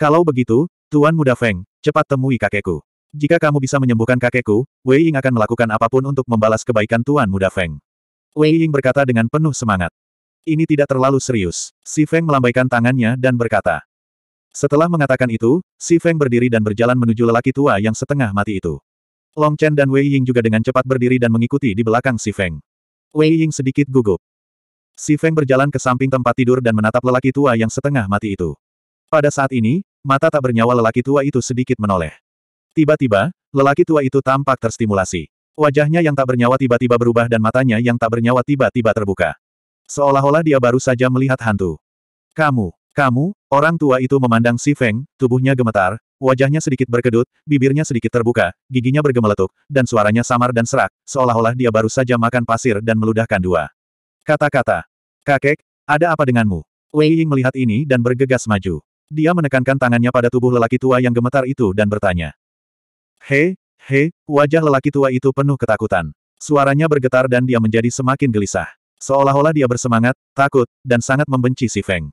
Kalau begitu, Tuan Muda Feng, cepat temui kakekku. Jika kamu bisa menyembuhkan kakekku, Wei Ying akan melakukan apapun untuk membalas kebaikan Tuan Muda Feng. Wei Ying berkata dengan penuh semangat. Ini tidak terlalu serius. Si Feng melambaikan tangannya dan berkata. Setelah mengatakan itu, Si Feng berdiri dan berjalan menuju lelaki tua yang setengah mati itu. Long Chen dan Wei Ying juga dengan cepat berdiri dan mengikuti di belakang Si Feng. Wei Ying sedikit gugup. Si Feng berjalan ke samping tempat tidur dan menatap lelaki tua yang setengah mati itu. Pada saat ini, mata tak bernyawa lelaki tua itu sedikit menoleh. Tiba-tiba, lelaki tua itu tampak terstimulasi. Wajahnya yang tak bernyawa tiba-tiba berubah dan matanya yang tak bernyawa tiba-tiba terbuka. Seolah-olah dia baru saja melihat hantu. Kamu. Kamu, orang tua itu memandang si Feng, tubuhnya gemetar, wajahnya sedikit berkedut, bibirnya sedikit terbuka, giginya bergemeletuk, dan suaranya samar dan serak, seolah-olah dia baru saja makan pasir dan meludahkan dua. Kata-kata. Kakek, ada apa denganmu? Wei Ying melihat ini dan bergegas maju. Dia menekankan tangannya pada tubuh lelaki tua yang gemetar itu dan bertanya. Hei, hei, wajah lelaki tua itu penuh ketakutan. Suaranya bergetar dan dia menjadi semakin gelisah. Seolah-olah dia bersemangat, takut, dan sangat membenci si Feng.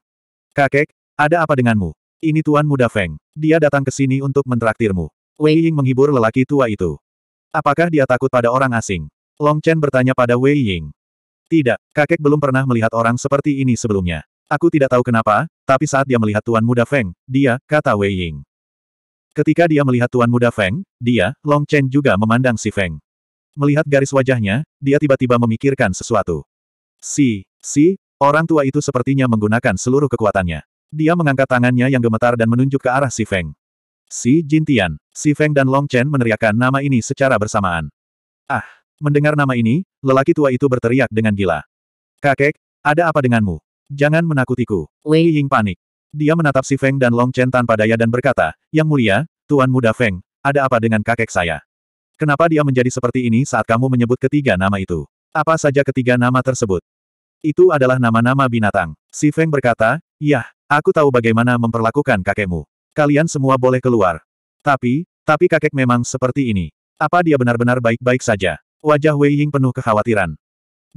Kakek, ada apa denganmu? Ini tuan muda Feng. Dia datang ke sini untuk mentraktirmu. Wei Ying menghibur lelaki tua itu. Apakah dia takut pada orang asing? Long Chen bertanya pada Wei Ying. Tidak, kakek belum pernah melihat orang seperti ini sebelumnya. Aku tidak tahu kenapa, tapi saat dia melihat tuan muda Feng, dia, kata Wei Ying. Ketika dia melihat tuan muda Feng, dia, Long Chen juga memandang si Feng. Melihat garis wajahnya, dia tiba-tiba memikirkan sesuatu. Si, si, Orang tua itu sepertinya menggunakan seluruh kekuatannya. Dia mengangkat tangannya yang gemetar dan menunjuk ke arah Si Feng. Si Jintian, Si Feng dan Long Chen meneriakkan nama ini secara bersamaan. Ah, mendengar nama ini, lelaki tua itu berteriak dengan gila. Kakek, ada apa denganmu? Jangan menakutiku. Wei Ying panik. Dia menatap Si Feng dan Long Chen tanpa daya dan berkata, Yang mulia, Tuan Muda Feng, ada apa dengan kakek saya? Kenapa dia menjadi seperti ini saat kamu menyebut ketiga nama itu? Apa saja ketiga nama tersebut? Itu adalah nama-nama binatang. Si Feng berkata, Yah, aku tahu bagaimana memperlakukan kakekmu. Kalian semua boleh keluar. Tapi, tapi kakek memang seperti ini. Apa dia benar-benar baik-baik saja? Wajah Wei Ying penuh kekhawatiran.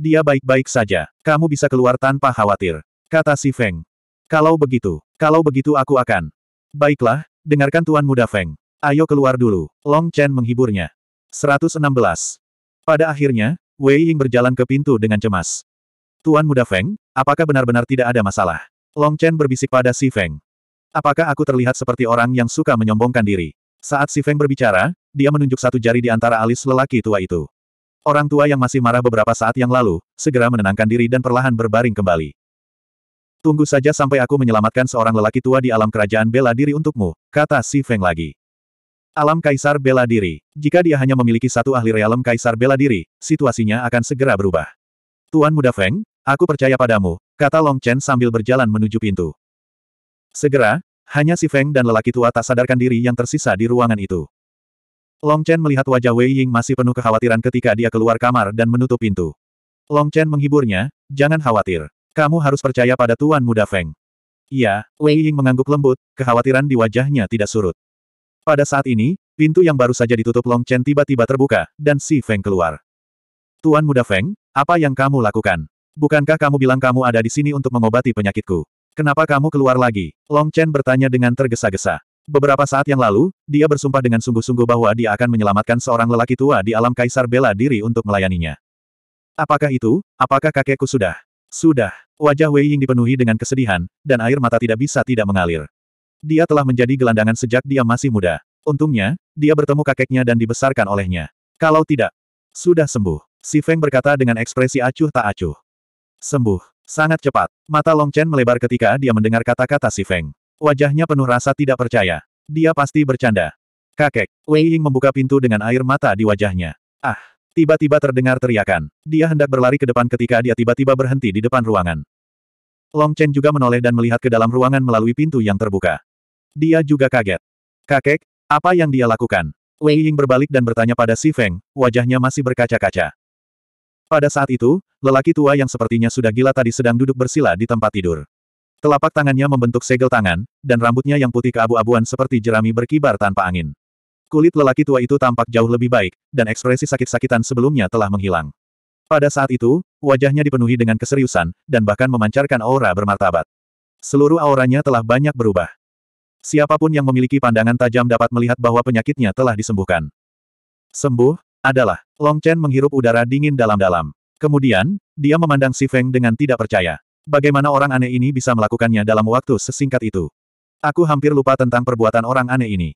Dia baik-baik saja. Kamu bisa keluar tanpa khawatir. Kata si Feng. Kalau begitu, kalau begitu aku akan. Baiklah, dengarkan Tuan Muda Feng. Ayo keluar dulu. Long Chen menghiburnya. 116. Pada akhirnya, Wei Ying berjalan ke pintu dengan cemas. Tuan Muda Feng, apakah benar-benar tidak ada masalah? Long Chen berbisik pada Si Feng. Apakah aku terlihat seperti orang yang suka menyombongkan diri? Saat Si Feng berbicara, dia menunjuk satu jari di antara alis lelaki tua itu. Orang tua yang masih marah beberapa saat yang lalu, segera menenangkan diri dan perlahan berbaring kembali. Tunggu saja sampai aku menyelamatkan seorang lelaki tua di alam kerajaan bela diri untukmu, kata Si Feng lagi. Alam Kaisar Bela Diri. Jika dia hanya memiliki satu ahli realem Kaisar Bela Diri, situasinya akan segera berubah. Tuan muda Feng, aku percaya padamu, kata Long Chen sambil berjalan menuju pintu. Segera, hanya si Feng dan lelaki tua tak sadarkan diri yang tersisa di ruangan itu. Long Chen melihat wajah Wei Ying masih penuh kekhawatiran ketika dia keluar kamar dan menutup pintu. Long Chen menghiburnya, jangan khawatir. Kamu harus percaya pada Tuan Muda Feng. Iya, Wei Ying mengangguk lembut, kekhawatiran di wajahnya tidak surut. Pada saat ini, pintu yang baru saja ditutup Long Chen tiba-tiba terbuka, dan Si Feng keluar. Tuan Muda Feng, apa yang kamu lakukan? Bukankah kamu bilang kamu ada di sini untuk mengobati penyakitku? Kenapa kamu keluar lagi? Long Chen bertanya dengan tergesa-gesa. Beberapa saat yang lalu, dia bersumpah dengan sungguh-sungguh bahwa dia akan menyelamatkan seorang lelaki tua di alam kaisar bela diri untuk melayaninya. Apakah itu? Apakah kakekku sudah? Sudah. Wajah Wei Ying dipenuhi dengan kesedihan, dan air mata tidak bisa tidak mengalir. Dia telah menjadi gelandangan sejak dia masih muda. Untungnya, dia bertemu kakeknya dan dibesarkan olehnya. Kalau tidak, sudah sembuh. Si Feng berkata dengan ekspresi acuh tak acuh. Sembuh. Sangat cepat. Mata Long Chen melebar ketika dia mendengar kata-kata si Feng. Wajahnya penuh rasa tidak percaya. Dia pasti bercanda. Kakek, Wei Ying membuka pintu dengan air mata di wajahnya. Ah, tiba-tiba terdengar teriakan. Dia hendak berlari ke depan ketika dia tiba-tiba berhenti di depan ruangan. Long Chen juga menoleh dan melihat ke dalam ruangan melalui pintu yang terbuka. Dia juga kaget. Kakek, apa yang dia lakukan? Wei Ying berbalik dan bertanya pada Si Feng, wajahnya masih berkaca-kaca. Pada saat itu, lelaki tua yang sepertinya sudah gila tadi sedang duduk bersila di tempat tidur. Telapak tangannya membentuk segel tangan, dan rambutnya yang putih keabu-abuan seperti jerami berkibar tanpa angin. Kulit lelaki tua itu tampak jauh lebih baik, dan ekspresi sakit-sakitan sebelumnya telah menghilang. Pada saat itu, wajahnya dipenuhi dengan keseriusan, dan bahkan memancarkan aura bermartabat. Seluruh auranya telah banyak berubah. Siapapun yang memiliki pandangan tajam dapat melihat bahwa penyakitnya telah disembuhkan. Sembuh, adalah, Long Chen menghirup udara dingin dalam-dalam. Kemudian, dia memandang Si Feng dengan tidak percaya. Bagaimana orang aneh ini bisa melakukannya dalam waktu sesingkat itu? Aku hampir lupa tentang perbuatan orang aneh ini.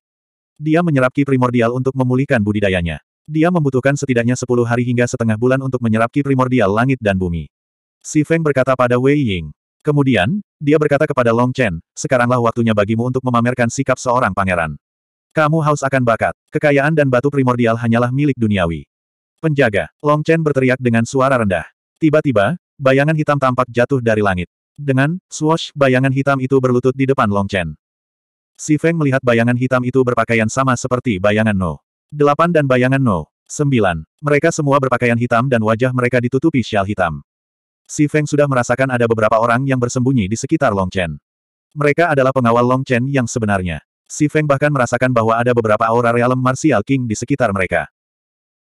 Dia menyerap ki primordial untuk memulihkan budidayanya. Dia membutuhkan setidaknya 10 hari hingga setengah bulan untuk menyerap ki primordial langit dan bumi. Si Feng berkata pada Wei Ying. Kemudian, dia berkata kepada Long Chen, sekaranglah waktunya bagimu untuk memamerkan sikap seorang pangeran. Kamu haus akan bakat. Kekayaan dan batu primordial hanyalah milik duniawi. Penjaga, Long Chen berteriak dengan suara rendah. Tiba-tiba, bayangan hitam tampak jatuh dari langit. Dengan, swash, bayangan hitam itu berlutut di depan Long Chen. Si Feng melihat bayangan hitam itu berpakaian sama seperti bayangan No. 8 dan bayangan No. 9. Mereka semua berpakaian hitam dan wajah mereka ditutupi syal hitam. Si Feng sudah merasakan ada beberapa orang yang bersembunyi di sekitar Long Chen. Mereka adalah pengawal Long Chen yang sebenarnya. Si Feng bahkan merasakan bahwa ada beberapa aura realem martial king di sekitar mereka.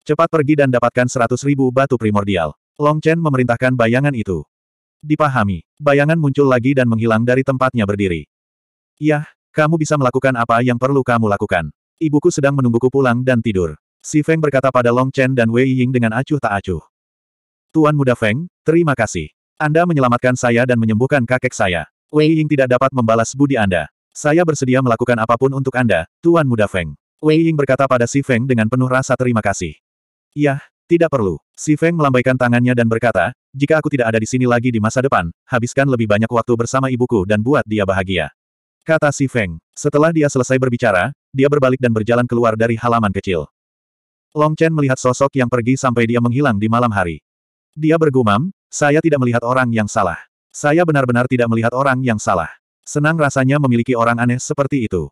Cepat pergi dan dapatkan seratus ribu batu primordial. Long Chen memerintahkan bayangan itu. Dipahami, bayangan muncul lagi dan menghilang dari tempatnya berdiri. Yah, kamu bisa melakukan apa yang perlu kamu lakukan. Ibuku sedang menungguku pulang dan tidur. Si Feng berkata pada Long Chen dan Wei Ying dengan acuh tak acuh. Tuan muda Feng, terima kasih. Anda menyelamatkan saya dan menyembuhkan kakek saya. Wei Ying tidak dapat membalas budi Anda. Saya bersedia melakukan apapun untuk Anda, Tuan Muda Feng. Wei Ying berkata pada Si Feng dengan penuh rasa terima kasih. Yah, tidak perlu. Si Feng melambaikan tangannya dan berkata, jika aku tidak ada di sini lagi di masa depan, habiskan lebih banyak waktu bersama ibuku dan buat dia bahagia. Kata Si Feng. Setelah dia selesai berbicara, dia berbalik dan berjalan keluar dari halaman kecil. Long Chen melihat sosok yang pergi sampai dia menghilang di malam hari. Dia bergumam, saya tidak melihat orang yang salah. Saya benar-benar tidak melihat orang yang salah. Senang rasanya memiliki orang aneh seperti itu.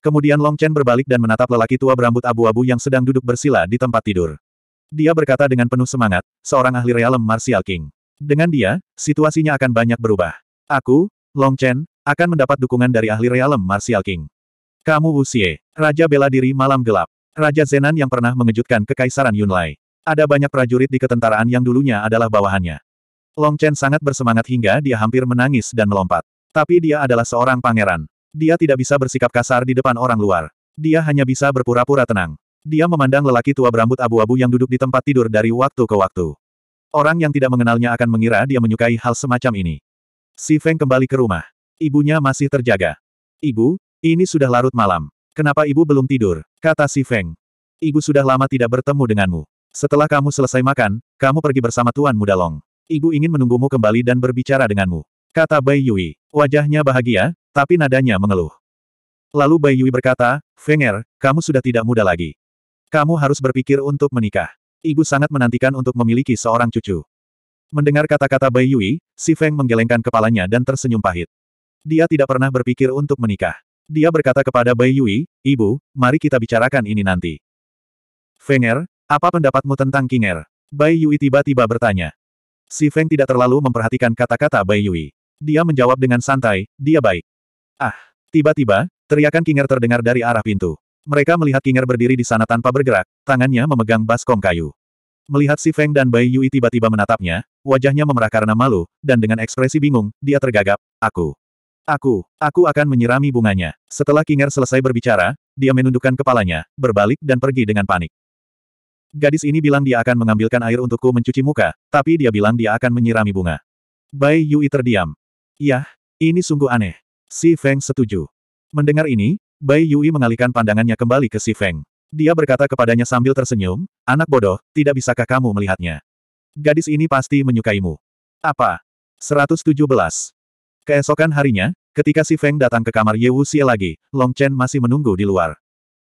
Kemudian Long Chen berbalik dan menatap lelaki tua berambut abu-abu yang sedang duduk bersila di tempat tidur. Dia berkata dengan penuh semangat, seorang ahli realem Martial King. Dengan dia, situasinya akan banyak berubah. Aku, Long Chen, akan mendapat dukungan dari ahli realem Martial King. Kamu Wuxie, Raja Bela Diri Malam Gelap. Raja Zenan yang pernah mengejutkan Kekaisaran Yunlai. Ada banyak prajurit di ketentaraan yang dulunya adalah bawahannya. Long Chen sangat bersemangat hingga dia hampir menangis dan melompat. Tapi dia adalah seorang pangeran. Dia tidak bisa bersikap kasar di depan orang luar. Dia hanya bisa berpura-pura tenang. Dia memandang lelaki tua berambut abu-abu yang duduk di tempat tidur dari waktu ke waktu. Orang yang tidak mengenalnya akan mengira dia menyukai hal semacam ini. Si Feng kembali ke rumah. Ibunya masih terjaga. Ibu, ini sudah larut malam. Kenapa ibu belum tidur? Kata si Feng. Ibu sudah lama tidak bertemu denganmu. Setelah kamu selesai makan, kamu pergi bersama Tuan Muda Long. Ibu ingin menunggumu kembali dan berbicara denganmu. Kata Bai Yui. Wajahnya bahagia, tapi nadanya mengeluh. Lalu Bai Yui berkata, Fenger, kamu sudah tidak muda lagi. Kamu harus berpikir untuk menikah. Ibu sangat menantikan untuk memiliki seorang cucu. Mendengar kata-kata Bai Yui, si Feng menggelengkan kepalanya dan tersenyum pahit. Dia tidak pernah berpikir untuk menikah. Dia berkata kepada Bai Yui, Ibu, mari kita bicarakan ini nanti. Fenger, apa pendapatmu tentang Kinger? Bai Yui tiba-tiba bertanya. Si Feng tidak terlalu memperhatikan kata-kata Bai Yui. Dia menjawab dengan santai, dia baik. Ah! Tiba-tiba, teriakan Kinger terdengar dari arah pintu. Mereka melihat Kinger berdiri di sana tanpa bergerak, tangannya memegang baskom kayu. Melihat si Feng dan Bai Yui tiba-tiba menatapnya, wajahnya memerah karena malu, dan dengan ekspresi bingung, dia tergagap, aku. Aku, aku akan menyirami bunganya. Setelah Kinger selesai berbicara, dia menundukkan kepalanya, berbalik dan pergi dengan panik. Gadis ini bilang dia akan mengambilkan air untukku mencuci muka, tapi dia bilang dia akan menyirami bunga. Bai Yui terdiam. Yah, ini sungguh aneh. Si Feng setuju. Mendengar ini, Bai Yui mengalihkan pandangannya kembali ke Si Feng. Dia berkata kepadanya sambil tersenyum, anak bodoh, tidak bisakah kamu melihatnya? Gadis ini pasti menyukaimu. Apa? 117. Keesokan harinya, ketika Si Feng datang ke kamar Ye Wu Xie lagi, Long Chen masih menunggu di luar.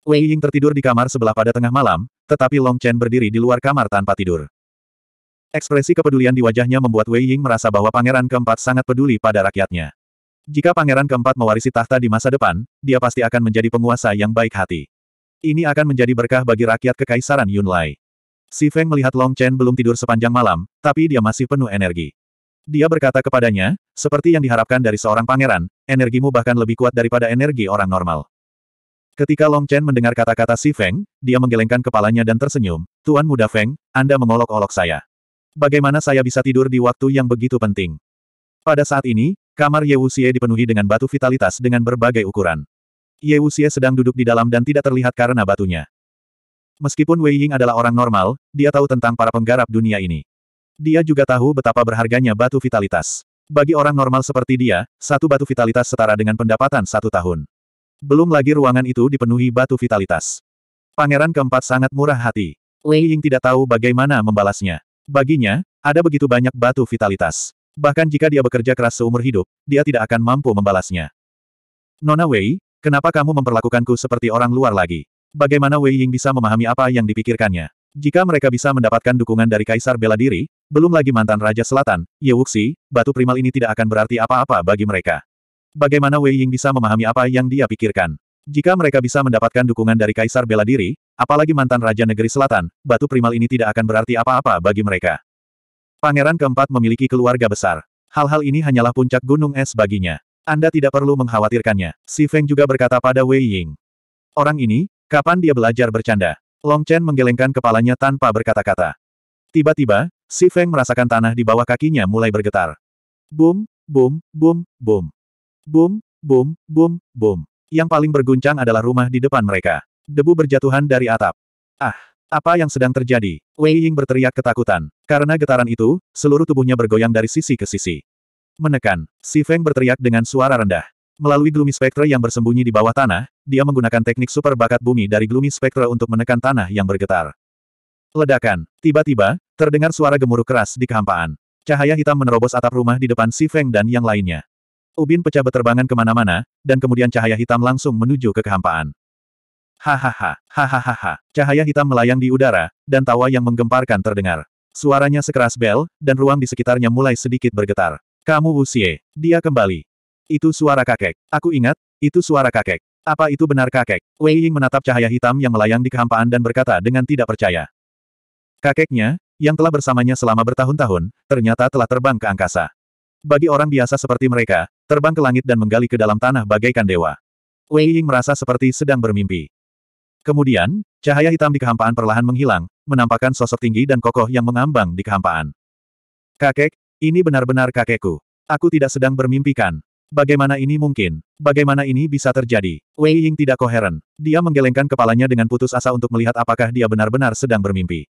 Wei Ying tertidur di kamar sebelah pada tengah malam, tetapi Long Chen berdiri di luar kamar tanpa tidur. Ekspresi kepedulian di wajahnya membuat Wei Ying merasa bahwa pangeran keempat sangat peduli pada rakyatnya. Jika pangeran keempat mewarisi tahta di masa depan, dia pasti akan menjadi penguasa yang baik hati. Ini akan menjadi berkah bagi rakyat kekaisaran Yunlai. Si Feng melihat Long Chen belum tidur sepanjang malam, tapi dia masih penuh energi. Dia berkata kepadanya, seperti yang diharapkan dari seorang pangeran, energimu bahkan lebih kuat daripada energi orang normal. Ketika Long Chen mendengar kata-kata Si Feng, dia menggelengkan kepalanya dan tersenyum, Tuan Muda Feng, Anda mengolok-olok saya. Bagaimana saya bisa tidur di waktu yang begitu penting? Pada saat ini, kamar Ye Wuxie dipenuhi dengan batu vitalitas dengan berbagai ukuran. Ye Wuxie sedang duduk di dalam dan tidak terlihat karena batunya. Meskipun Wei Ying adalah orang normal, dia tahu tentang para penggarap dunia ini. Dia juga tahu betapa berharganya batu vitalitas. Bagi orang normal seperti dia, satu batu vitalitas setara dengan pendapatan satu tahun. Belum lagi ruangan itu dipenuhi batu vitalitas. Pangeran keempat sangat murah hati. Wei Ying tidak tahu bagaimana membalasnya. Baginya, ada begitu banyak batu vitalitas. Bahkan jika dia bekerja keras seumur hidup, dia tidak akan mampu membalasnya. Nona Wei, kenapa kamu memperlakukanku seperti orang luar lagi? Bagaimana Wei Ying bisa memahami apa yang dipikirkannya? Jika mereka bisa mendapatkan dukungan dari Kaisar Bela Diri, belum lagi mantan Raja Selatan, Ye Wuxi, batu primal ini tidak akan berarti apa-apa bagi mereka. Bagaimana Wei Ying bisa memahami apa yang dia pikirkan? Jika mereka bisa mendapatkan dukungan dari Kaisar Bela Diri, apalagi mantan Raja Negeri Selatan, batu primal ini tidak akan berarti apa-apa bagi mereka. Pangeran keempat memiliki keluarga besar. Hal-hal ini hanyalah puncak gunung es baginya. Anda tidak perlu mengkhawatirkannya, Si Feng juga berkata pada Wei Ying. Orang ini, kapan dia belajar bercanda? Long Chen menggelengkan kepalanya tanpa berkata-kata. Tiba-tiba, Si Feng merasakan tanah di bawah kakinya mulai bergetar. Boom, boom, boom, boom. Boom, boom, boom, boom. Yang paling berguncang adalah rumah di depan mereka. Debu berjatuhan dari atap. Ah, apa yang sedang terjadi? Wei Ying berteriak ketakutan. Karena getaran itu, seluruh tubuhnya bergoyang dari sisi ke sisi. Menekan, Si Feng berteriak dengan suara rendah. Melalui Gloomy Spectre yang bersembunyi di bawah tanah, dia menggunakan teknik super bakat bumi dari Gloomy Spectre untuk menekan tanah yang bergetar. Ledakan. Tiba-tiba, terdengar suara gemuruh keras di kehampaan. Cahaya hitam menerobos atap rumah di depan Si Feng dan yang lainnya. Ubin pecah beterbangan kemana-mana, dan kemudian cahaya hitam langsung menuju ke kehampaan. Hahaha, hahaha, cahaya hitam melayang di udara, dan tawa yang menggemparkan terdengar. Suaranya sekeras bel, dan ruang di sekitarnya mulai sedikit bergetar. Kamu usie, dia kembali. Itu suara kakek. Aku ingat, itu suara kakek. Apa itu benar kakek? Wei Ying menatap cahaya hitam yang melayang di kehampaan dan berkata dengan tidak percaya. Kakeknya, yang telah bersamanya selama bertahun-tahun, ternyata telah terbang ke angkasa. Bagi orang biasa seperti mereka, terbang ke langit dan menggali ke dalam tanah bagaikan dewa. Wei Ying merasa seperti sedang bermimpi. Kemudian, cahaya hitam di kehampaan perlahan menghilang, menampakkan sosok tinggi dan kokoh yang mengambang di kehampaan. Kakek, ini benar-benar kakekku. Aku tidak sedang bermimpikan. Bagaimana ini mungkin? Bagaimana ini bisa terjadi? Wei Ying tidak koheren. Dia menggelengkan kepalanya dengan putus asa untuk melihat apakah dia benar-benar sedang bermimpi.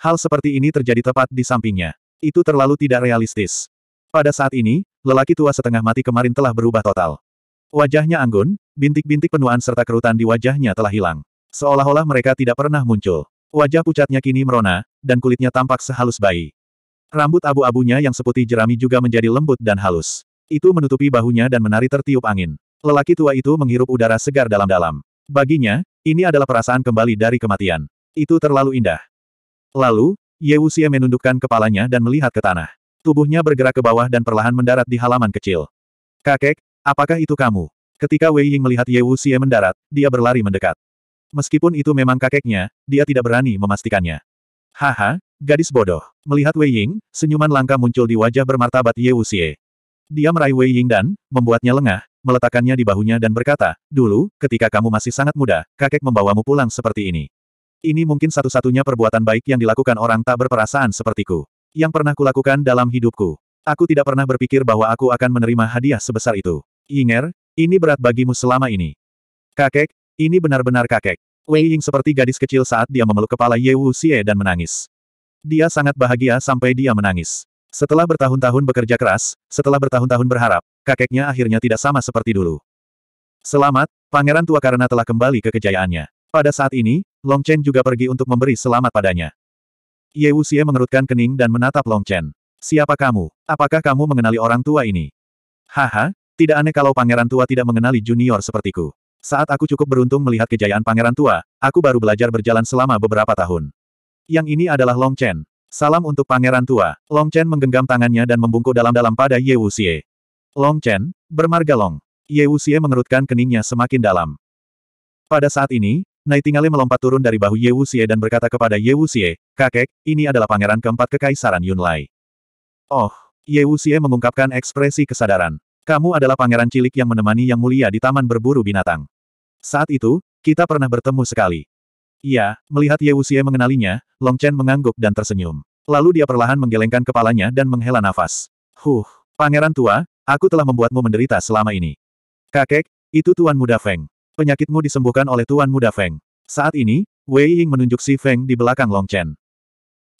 Hal seperti ini terjadi tepat di sampingnya. Itu terlalu tidak realistis. Pada saat ini, lelaki tua setengah mati kemarin telah berubah total. Wajahnya anggun, bintik-bintik penuaan serta kerutan di wajahnya telah hilang. Seolah-olah mereka tidak pernah muncul. Wajah pucatnya kini merona, dan kulitnya tampak sehalus bayi. Rambut abu-abunya yang seputih jerami juga menjadi lembut dan halus. Itu menutupi bahunya dan menari tertiup angin. Lelaki tua itu menghirup udara segar dalam-dalam. Baginya, ini adalah perasaan kembali dari kematian. Itu terlalu indah. Lalu, Ye Wuxie menundukkan kepalanya dan melihat ke tanah. Tubuhnya bergerak ke bawah dan perlahan mendarat di halaman kecil. Kakek, apakah itu kamu? Ketika Wei Ying melihat Ye Wu Xie mendarat, dia berlari mendekat. Meskipun itu memang kakeknya, dia tidak berani memastikannya. Haha, gadis bodoh. Melihat Wei Ying, senyuman langka muncul di wajah bermartabat Ye Wu Xie. Dia meraih Wei Ying dan, membuatnya lengah, meletakkannya di bahunya dan berkata, Dulu, ketika kamu masih sangat muda, kakek membawamu pulang seperti ini. Ini mungkin satu-satunya perbuatan baik yang dilakukan orang tak berperasaan sepertiku yang pernah kulakukan dalam hidupku. Aku tidak pernah berpikir bahwa aku akan menerima hadiah sebesar itu. Yinger, ini berat bagimu selama ini. Kakek, ini benar-benar kakek. Wei Ying seperti gadis kecil saat dia memeluk kepala Ye Wu Xie dan menangis. Dia sangat bahagia sampai dia menangis. Setelah bertahun-tahun bekerja keras, setelah bertahun-tahun berharap, kakeknya akhirnya tidak sama seperti dulu. Selamat, pangeran tua karena telah kembali ke kejayaannya. Pada saat ini, Long Chen juga pergi untuk memberi selamat padanya. Ye Wuxie mengerutkan kening dan menatap Long Chen. Siapa kamu? Apakah kamu mengenali orang tua ini? Haha, tidak aneh kalau pangeran tua tidak mengenali junior sepertiku. Saat aku cukup beruntung melihat kejayaan pangeran tua, aku baru belajar berjalan selama beberapa tahun. Yang ini adalah Long Chen. Salam untuk pangeran tua. Long Chen menggenggam tangannya dan membungkuk dalam-dalam pada Ye Wuxie. Long Chen, bermarga Long. Ye Wuxie mengerutkan keningnya semakin dalam. Pada saat ini, Nightingale melompat turun dari bahu Ye Wuxie dan berkata kepada Ye Wuxie, Kakek, ini adalah pangeran keempat kekaisaran Yunlai. Oh, Ye Wuxie mengungkapkan ekspresi kesadaran. Kamu adalah pangeran cilik yang menemani yang mulia di taman berburu binatang. Saat itu, kita pernah bertemu sekali. Iya, melihat Ye Wuxie mengenalinya, Long Chen mengangguk dan tersenyum. Lalu dia perlahan menggelengkan kepalanya dan menghela nafas. Huh, pangeran tua, aku telah membuatmu menderita selama ini. Kakek, itu Tuan Muda Feng. Penyakitmu disembuhkan oleh Tuan Muda Feng. Saat ini, Wei Ying menunjuk Si Feng di belakang Long Chen.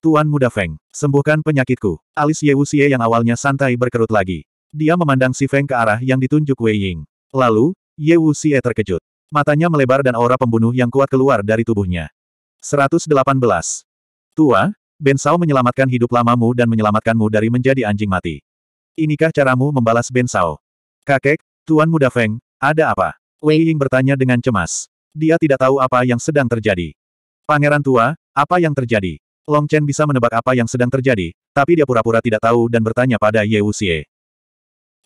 Tuan Muda Feng, sembuhkan penyakitku. Alis Ye Wuxie yang awalnya santai berkerut lagi. Dia memandang Si Feng ke arah yang ditunjuk Wei Ying. Lalu, Ye Wuxie terkejut. Matanya melebar dan aura pembunuh yang kuat keluar dari tubuhnya. 118. Tua, Ben Sao menyelamatkan hidup lamamu dan menyelamatkanmu dari menjadi anjing mati. Inikah caramu membalas Ben Sao? Kakek, Tuan Muda Feng, ada apa? Wei Ying bertanya dengan cemas. Dia tidak tahu apa yang sedang terjadi. Pangeran tua, apa yang terjadi? Long Chen bisa menebak apa yang sedang terjadi, tapi dia pura-pura tidak tahu dan bertanya pada Ye Wuxie.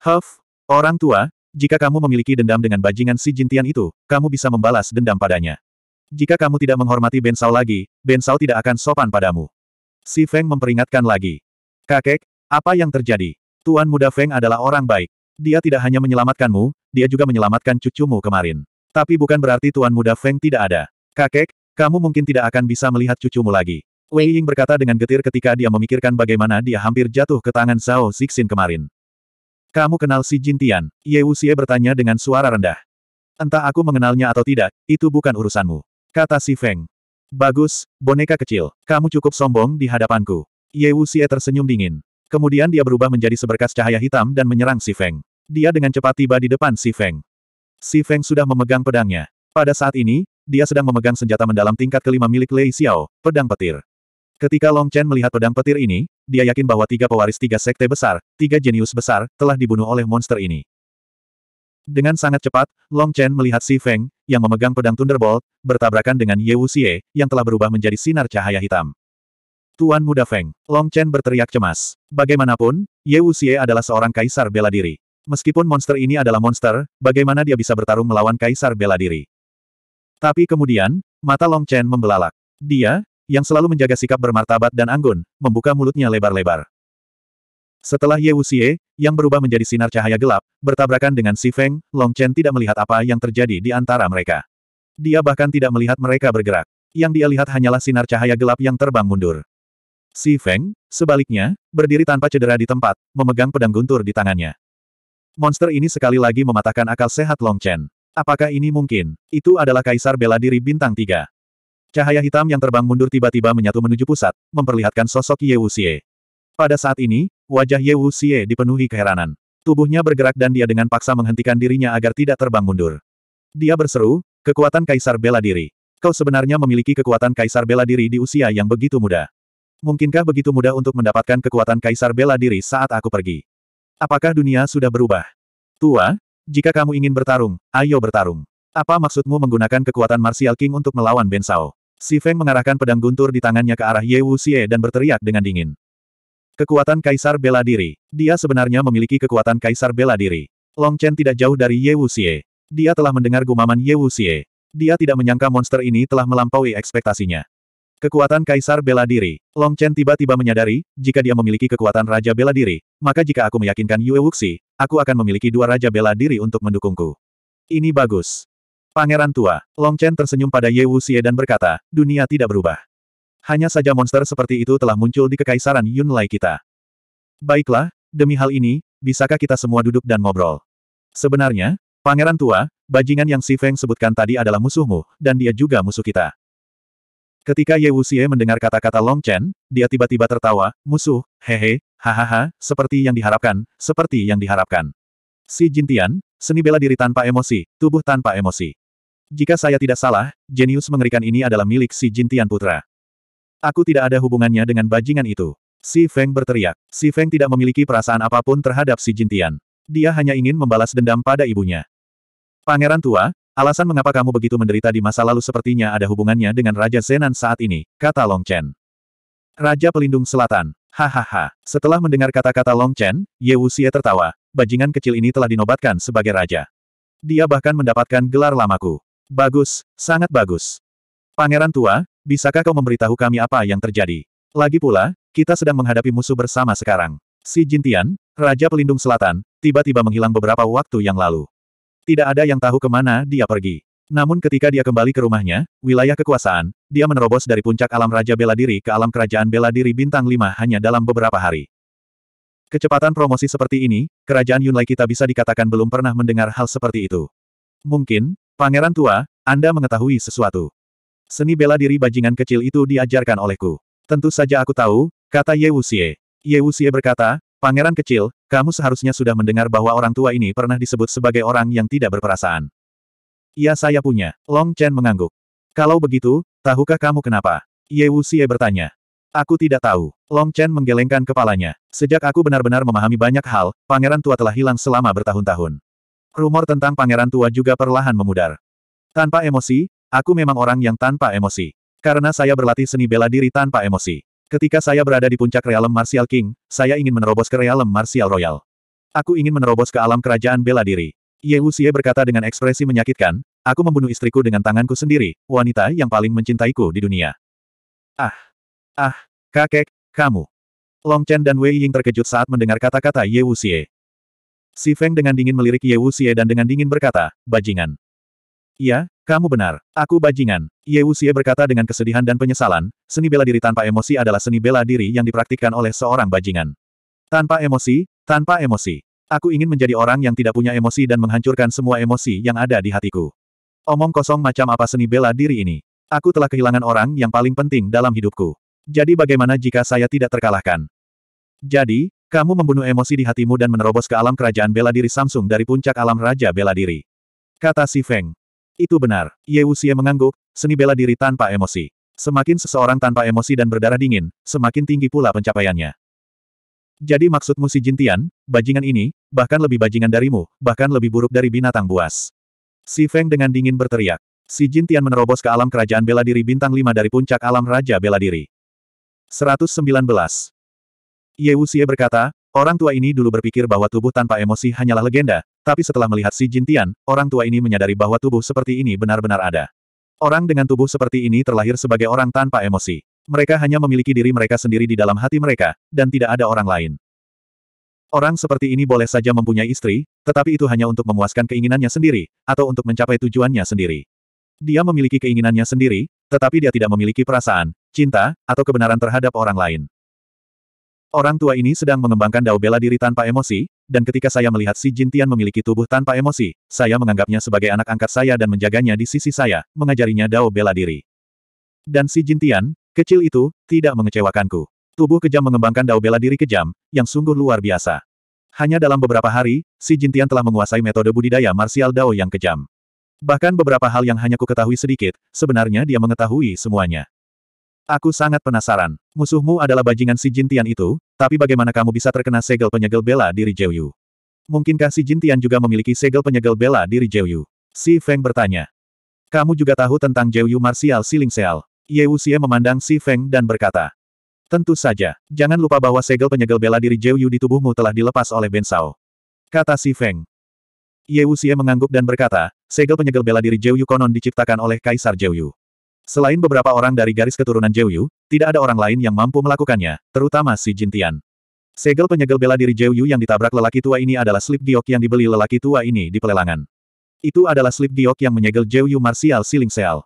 Huff, orang tua, jika kamu memiliki dendam dengan bajingan si Jintian itu, kamu bisa membalas dendam padanya. Jika kamu tidak menghormati Ben Sao lagi, Ben Sao tidak akan sopan padamu. Si Feng memperingatkan lagi. Kakek, apa yang terjadi? Tuan muda Feng adalah orang baik. Dia tidak hanya menyelamatkanmu, dia juga menyelamatkan cucumu kemarin. Tapi bukan berarti Tuan Muda Feng tidak ada. Kakek, kamu mungkin tidak akan bisa melihat cucumu lagi. Wei Ying berkata dengan getir ketika dia memikirkan bagaimana dia hampir jatuh ke tangan Zhao Zixin kemarin. Kamu kenal si Jintian? Ye Wuxie bertanya dengan suara rendah. Entah aku mengenalnya atau tidak, itu bukan urusanmu. Kata si Feng. Bagus, boneka kecil. Kamu cukup sombong di hadapanku. Ye Wuxie tersenyum dingin. Kemudian dia berubah menjadi seberkas cahaya hitam dan menyerang si Feng dia dengan cepat tiba di depan Si Feng. Si Feng sudah memegang pedangnya. Pada saat ini, dia sedang memegang senjata mendalam tingkat kelima milik Lei Xiao, pedang petir. Ketika Long Chen melihat pedang petir ini, dia yakin bahwa tiga pewaris tiga sekte besar, tiga jenius besar, telah dibunuh oleh monster ini. Dengan sangat cepat, Long Chen melihat Si Feng, yang memegang pedang Thunderbolt, bertabrakan dengan Ye Wuxie, yang telah berubah menjadi sinar cahaya hitam. Tuan Muda Feng, Long Chen berteriak cemas. Bagaimanapun, Ye Wuxie adalah seorang kaisar bela diri. Meskipun monster ini adalah monster, bagaimana dia bisa bertarung melawan Kaisar bela diri? Tapi kemudian, mata Long Chen membelalak. Dia, yang selalu menjaga sikap bermartabat dan anggun, membuka mulutnya lebar-lebar. Setelah Ye Wuxie, yang berubah menjadi sinar cahaya gelap, bertabrakan dengan Si Feng, Long Chen tidak melihat apa yang terjadi di antara mereka. Dia bahkan tidak melihat mereka bergerak. Yang dia lihat hanyalah sinar cahaya gelap yang terbang mundur. Si Feng, sebaliknya, berdiri tanpa cedera di tempat, memegang pedang guntur di tangannya. Monster ini sekali lagi mematahkan akal sehat Long Chen. Apakah ini mungkin? Itu adalah kaisar bela diri bintang tiga. Cahaya hitam yang terbang mundur tiba-tiba menyatu menuju pusat, memperlihatkan sosok Ye Wuxie. Pada saat ini, wajah Ye Wuxie dipenuhi keheranan. Tubuhnya bergerak dan dia dengan paksa menghentikan dirinya agar tidak terbang mundur. Dia berseru, kekuatan kaisar bela diri. Kau sebenarnya memiliki kekuatan kaisar bela diri di usia yang begitu muda. Mungkinkah begitu mudah untuk mendapatkan kekuatan kaisar bela diri saat aku pergi? Apakah dunia sudah berubah? Tua, jika kamu ingin bertarung, ayo bertarung. Apa maksudmu menggunakan kekuatan Martial King untuk melawan Ben Sao? Si Feng mengarahkan pedang guntur di tangannya ke arah Ye Wu Xie dan berteriak dengan dingin. Kekuatan Kaisar Bela Diri. Dia sebenarnya memiliki kekuatan Kaisar Bela Diri. Long Chen tidak jauh dari Ye Wu Xie. Dia telah mendengar gumaman Ye Wu Xie. Dia tidak menyangka monster ini telah melampaui ekspektasinya. Kekuatan Kaisar Bela Diri. Long Chen tiba-tiba menyadari, jika dia memiliki kekuatan Raja Bela Diri, maka jika aku meyakinkan Yue Wuxi, aku akan memiliki dua Raja Bela Diri untuk mendukungku. Ini bagus. Pangeran tua, Long Chen tersenyum pada Ye Wuxie dan berkata, dunia tidak berubah. Hanya saja monster seperti itu telah muncul di kekaisaran Yun Lai kita. Baiklah, demi hal ini, bisakah kita semua duduk dan ngobrol? Sebenarnya, Pangeran tua, bajingan yang Si Feng sebutkan tadi adalah musuhmu, dan dia juga musuh kita. Ketika Ye Wuxie mendengar kata-kata Long Chen, dia tiba-tiba tertawa, musuh, hehe, hahaha, seperti yang diharapkan, seperti yang diharapkan. Si Jintian, seni bela diri tanpa emosi, tubuh tanpa emosi. Jika saya tidak salah, jenius mengerikan ini adalah milik si Jintian Putra. Aku tidak ada hubungannya dengan bajingan itu. Si Feng berteriak. Si Feng tidak memiliki perasaan apapun terhadap si Jintian. Dia hanya ingin membalas dendam pada ibunya. Pangeran tua, Alasan mengapa kamu begitu menderita di masa lalu sepertinya ada hubungannya dengan Raja Zenan saat ini, kata Long Chen. Raja Pelindung Selatan. Hahaha. Setelah mendengar kata-kata Long Chen, Ye Wuxie tertawa. Bajingan kecil ini telah dinobatkan sebagai raja. Dia bahkan mendapatkan gelar lamaku. Bagus, sangat bagus. Pangeran tua, bisakah kau memberitahu kami apa yang terjadi? Lagi pula, kita sedang menghadapi musuh bersama sekarang. Si Jintian, Raja Pelindung Selatan, tiba-tiba menghilang beberapa waktu yang lalu. Tidak ada yang tahu kemana dia pergi. Namun ketika dia kembali ke rumahnya, wilayah kekuasaan, dia menerobos dari puncak alam Raja Bela Diri ke alam Kerajaan Bela Diri Bintang 5 hanya dalam beberapa hari. Kecepatan promosi seperti ini, Kerajaan Yunlai kita bisa dikatakan belum pernah mendengar hal seperti itu. Mungkin, Pangeran Tua, Anda mengetahui sesuatu. Seni bela diri bajingan kecil itu diajarkan olehku. Tentu saja aku tahu, kata Ye Wuxie. Ye Wuxie berkata, Pangeran kecil, kamu seharusnya sudah mendengar bahwa orang tua ini pernah disebut sebagai orang yang tidak berperasaan. Ya saya punya. Long Chen mengangguk. Kalau begitu, tahukah kamu kenapa? Ye Wu Xie bertanya. Aku tidak tahu. Long Chen menggelengkan kepalanya. Sejak aku benar-benar memahami banyak hal, pangeran tua telah hilang selama bertahun-tahun. Rumor tentang pangeran tua juga perlahan memudar. Tanpa emosi, aku memang orang yang tanpa emosi. Karena saya berlatih seni bela diri tanpa emosi. Ketika saya berada di puncak realem Martial King, saya ingin menerobos ke realem Martial Royal. Aku ingin menerobos ke alam kerajaan bela diri. Ye Wuxie berkata dengan ekspresi menyakitkan, aku membunuh istriku dengan tanganku sendiri, wanita yang paling mencintaiku di dunia. Ah! Ah! Kakek, kamu! Long Chen dan Wei Ying terkejut saat mendengar kata-kata Ye Wuxie. Si Feng dengan dingin melirik Ye Wuxie dan dengan dingin berkata, bajingan. Iya, kamu benar, aku bajingan. Ye Wuxie berkata dengan kesedihan dan penyesalan, seni bela diri tanpa emosi adalah seni bela diri yang dipraktikkan oleh seorang bajingan. Tanpa emosi, tanpa emosi. Aku ingin menjadi orang yang tidak punya emosi dan menghancurkan semua emosi yang ada di hatiku. Omong kosong macam apa seni bela diri ini? Aku telah kehilangan orang yang paling penting dalam hidupku. Jadi bagaimana jika saya tidak terkalahkan? Jadi, kamu membunuh emosi di hatimu dan menerobos ke alam kerajaan bela diri Samsung dari puncak alam Raja Bela Diri. Kata Si Feng. Itu benar. Ye Wuxie mengangguk, seni bela diri tanpa emosi. Semakin seseorang tanpa emosi dan berdarah dingin, semakin tinggi pula pencapaiannya. Jadi maksudmu si Jintian, bajingan ini, bahkan lebih bajingan darimu, bahkan lebih buruk dari binatang buas. Si Feng dengan dingin berteriak. Si Jintian menerobos ke alam kerajaan bela diri bintang lima dari puncak alam Raja Bela Diri. 119. Ye Wuxie berkata, orang tua ini dulu berpikir bahwa tubuh tanpa emosi hanyalah legenda, tapi setelah melihat si Jintian, orang tua ini menyadari bahwa tubuh seperti ini benar-benar ada. Orang dengan tubuh seperti ini terlahir sebagai orang tanpa emosi. Mereka hanya memiliki diri mereka sendiri di dalam hati mereka, dan tidak ada orang lain. Orang seperti ini boleh saja mempunyai istri, tetapi itu hanya untuk memuaskan keinginannya sendiri, atau untuk mencapai tujuannya sendiri. Dia memiliki keinginannya sendiri, tetapi dia tidak memiliki perasaan, cinta, atau kebenaran terhadap orang lain. Orang tua ini sedang mengembangkan dao bela diri tanpa emosi, dan ketika saya melihat si Jintian memiliki tubuh tanpa emosi, saya menganggapnya sebagai anak angkat saya dan menjaganya di sisi saya, mengajarinya dao bela diri. Dan si Jintian, kecil itu, tidak mengecewakanku. Tubuh kejam mengembangkan dao bela diri kejam, yang sungguh luar biasa. Hanya dalam beberapa hari, si Jintian telah menguasai metode budidaya martial dao yang kejam. Bahkan beberapa hal yang hanya ku ketahui sedikit, sebenarnya dia mengetahui semuanya. Aku sangat penasaran. Musuhmu adalah bajingan si Jintian itu, tapi bagaimana kamu bisa terkena segel penyegel bela diri Yu? Mungkinkah si Jintian juga memiliki segel penyegel bela diri Yu? Si Feng bertanya. Kamu juga tahu tentang Yu Martial Siling Seal. Ye Wuxie memandang si Feng dan berkata. Tentu saja, jangan lupa bahwa segel penyegel bela diri Yu di tubuhmu telah dilepas oleh Ben Sao. Kata si Feng. Ye Wuxie mengangguk dan berkata, segel penyegel bela diri Yu konon diciptakan oleh Kaisar Yu. Selain beberapa orang dari garis keturunan Jeyu, tidak ada orang lain yang mampu melakukannya, terutama si Jintian. Segel penyegel bela diri Jeyu yang ditabrak lelaki tua ini adalah slip giok yang dibeli lelaki tua ini di pelelangan. Itu adalah slip giok yang menyegel Jeyu martial Siling Seal.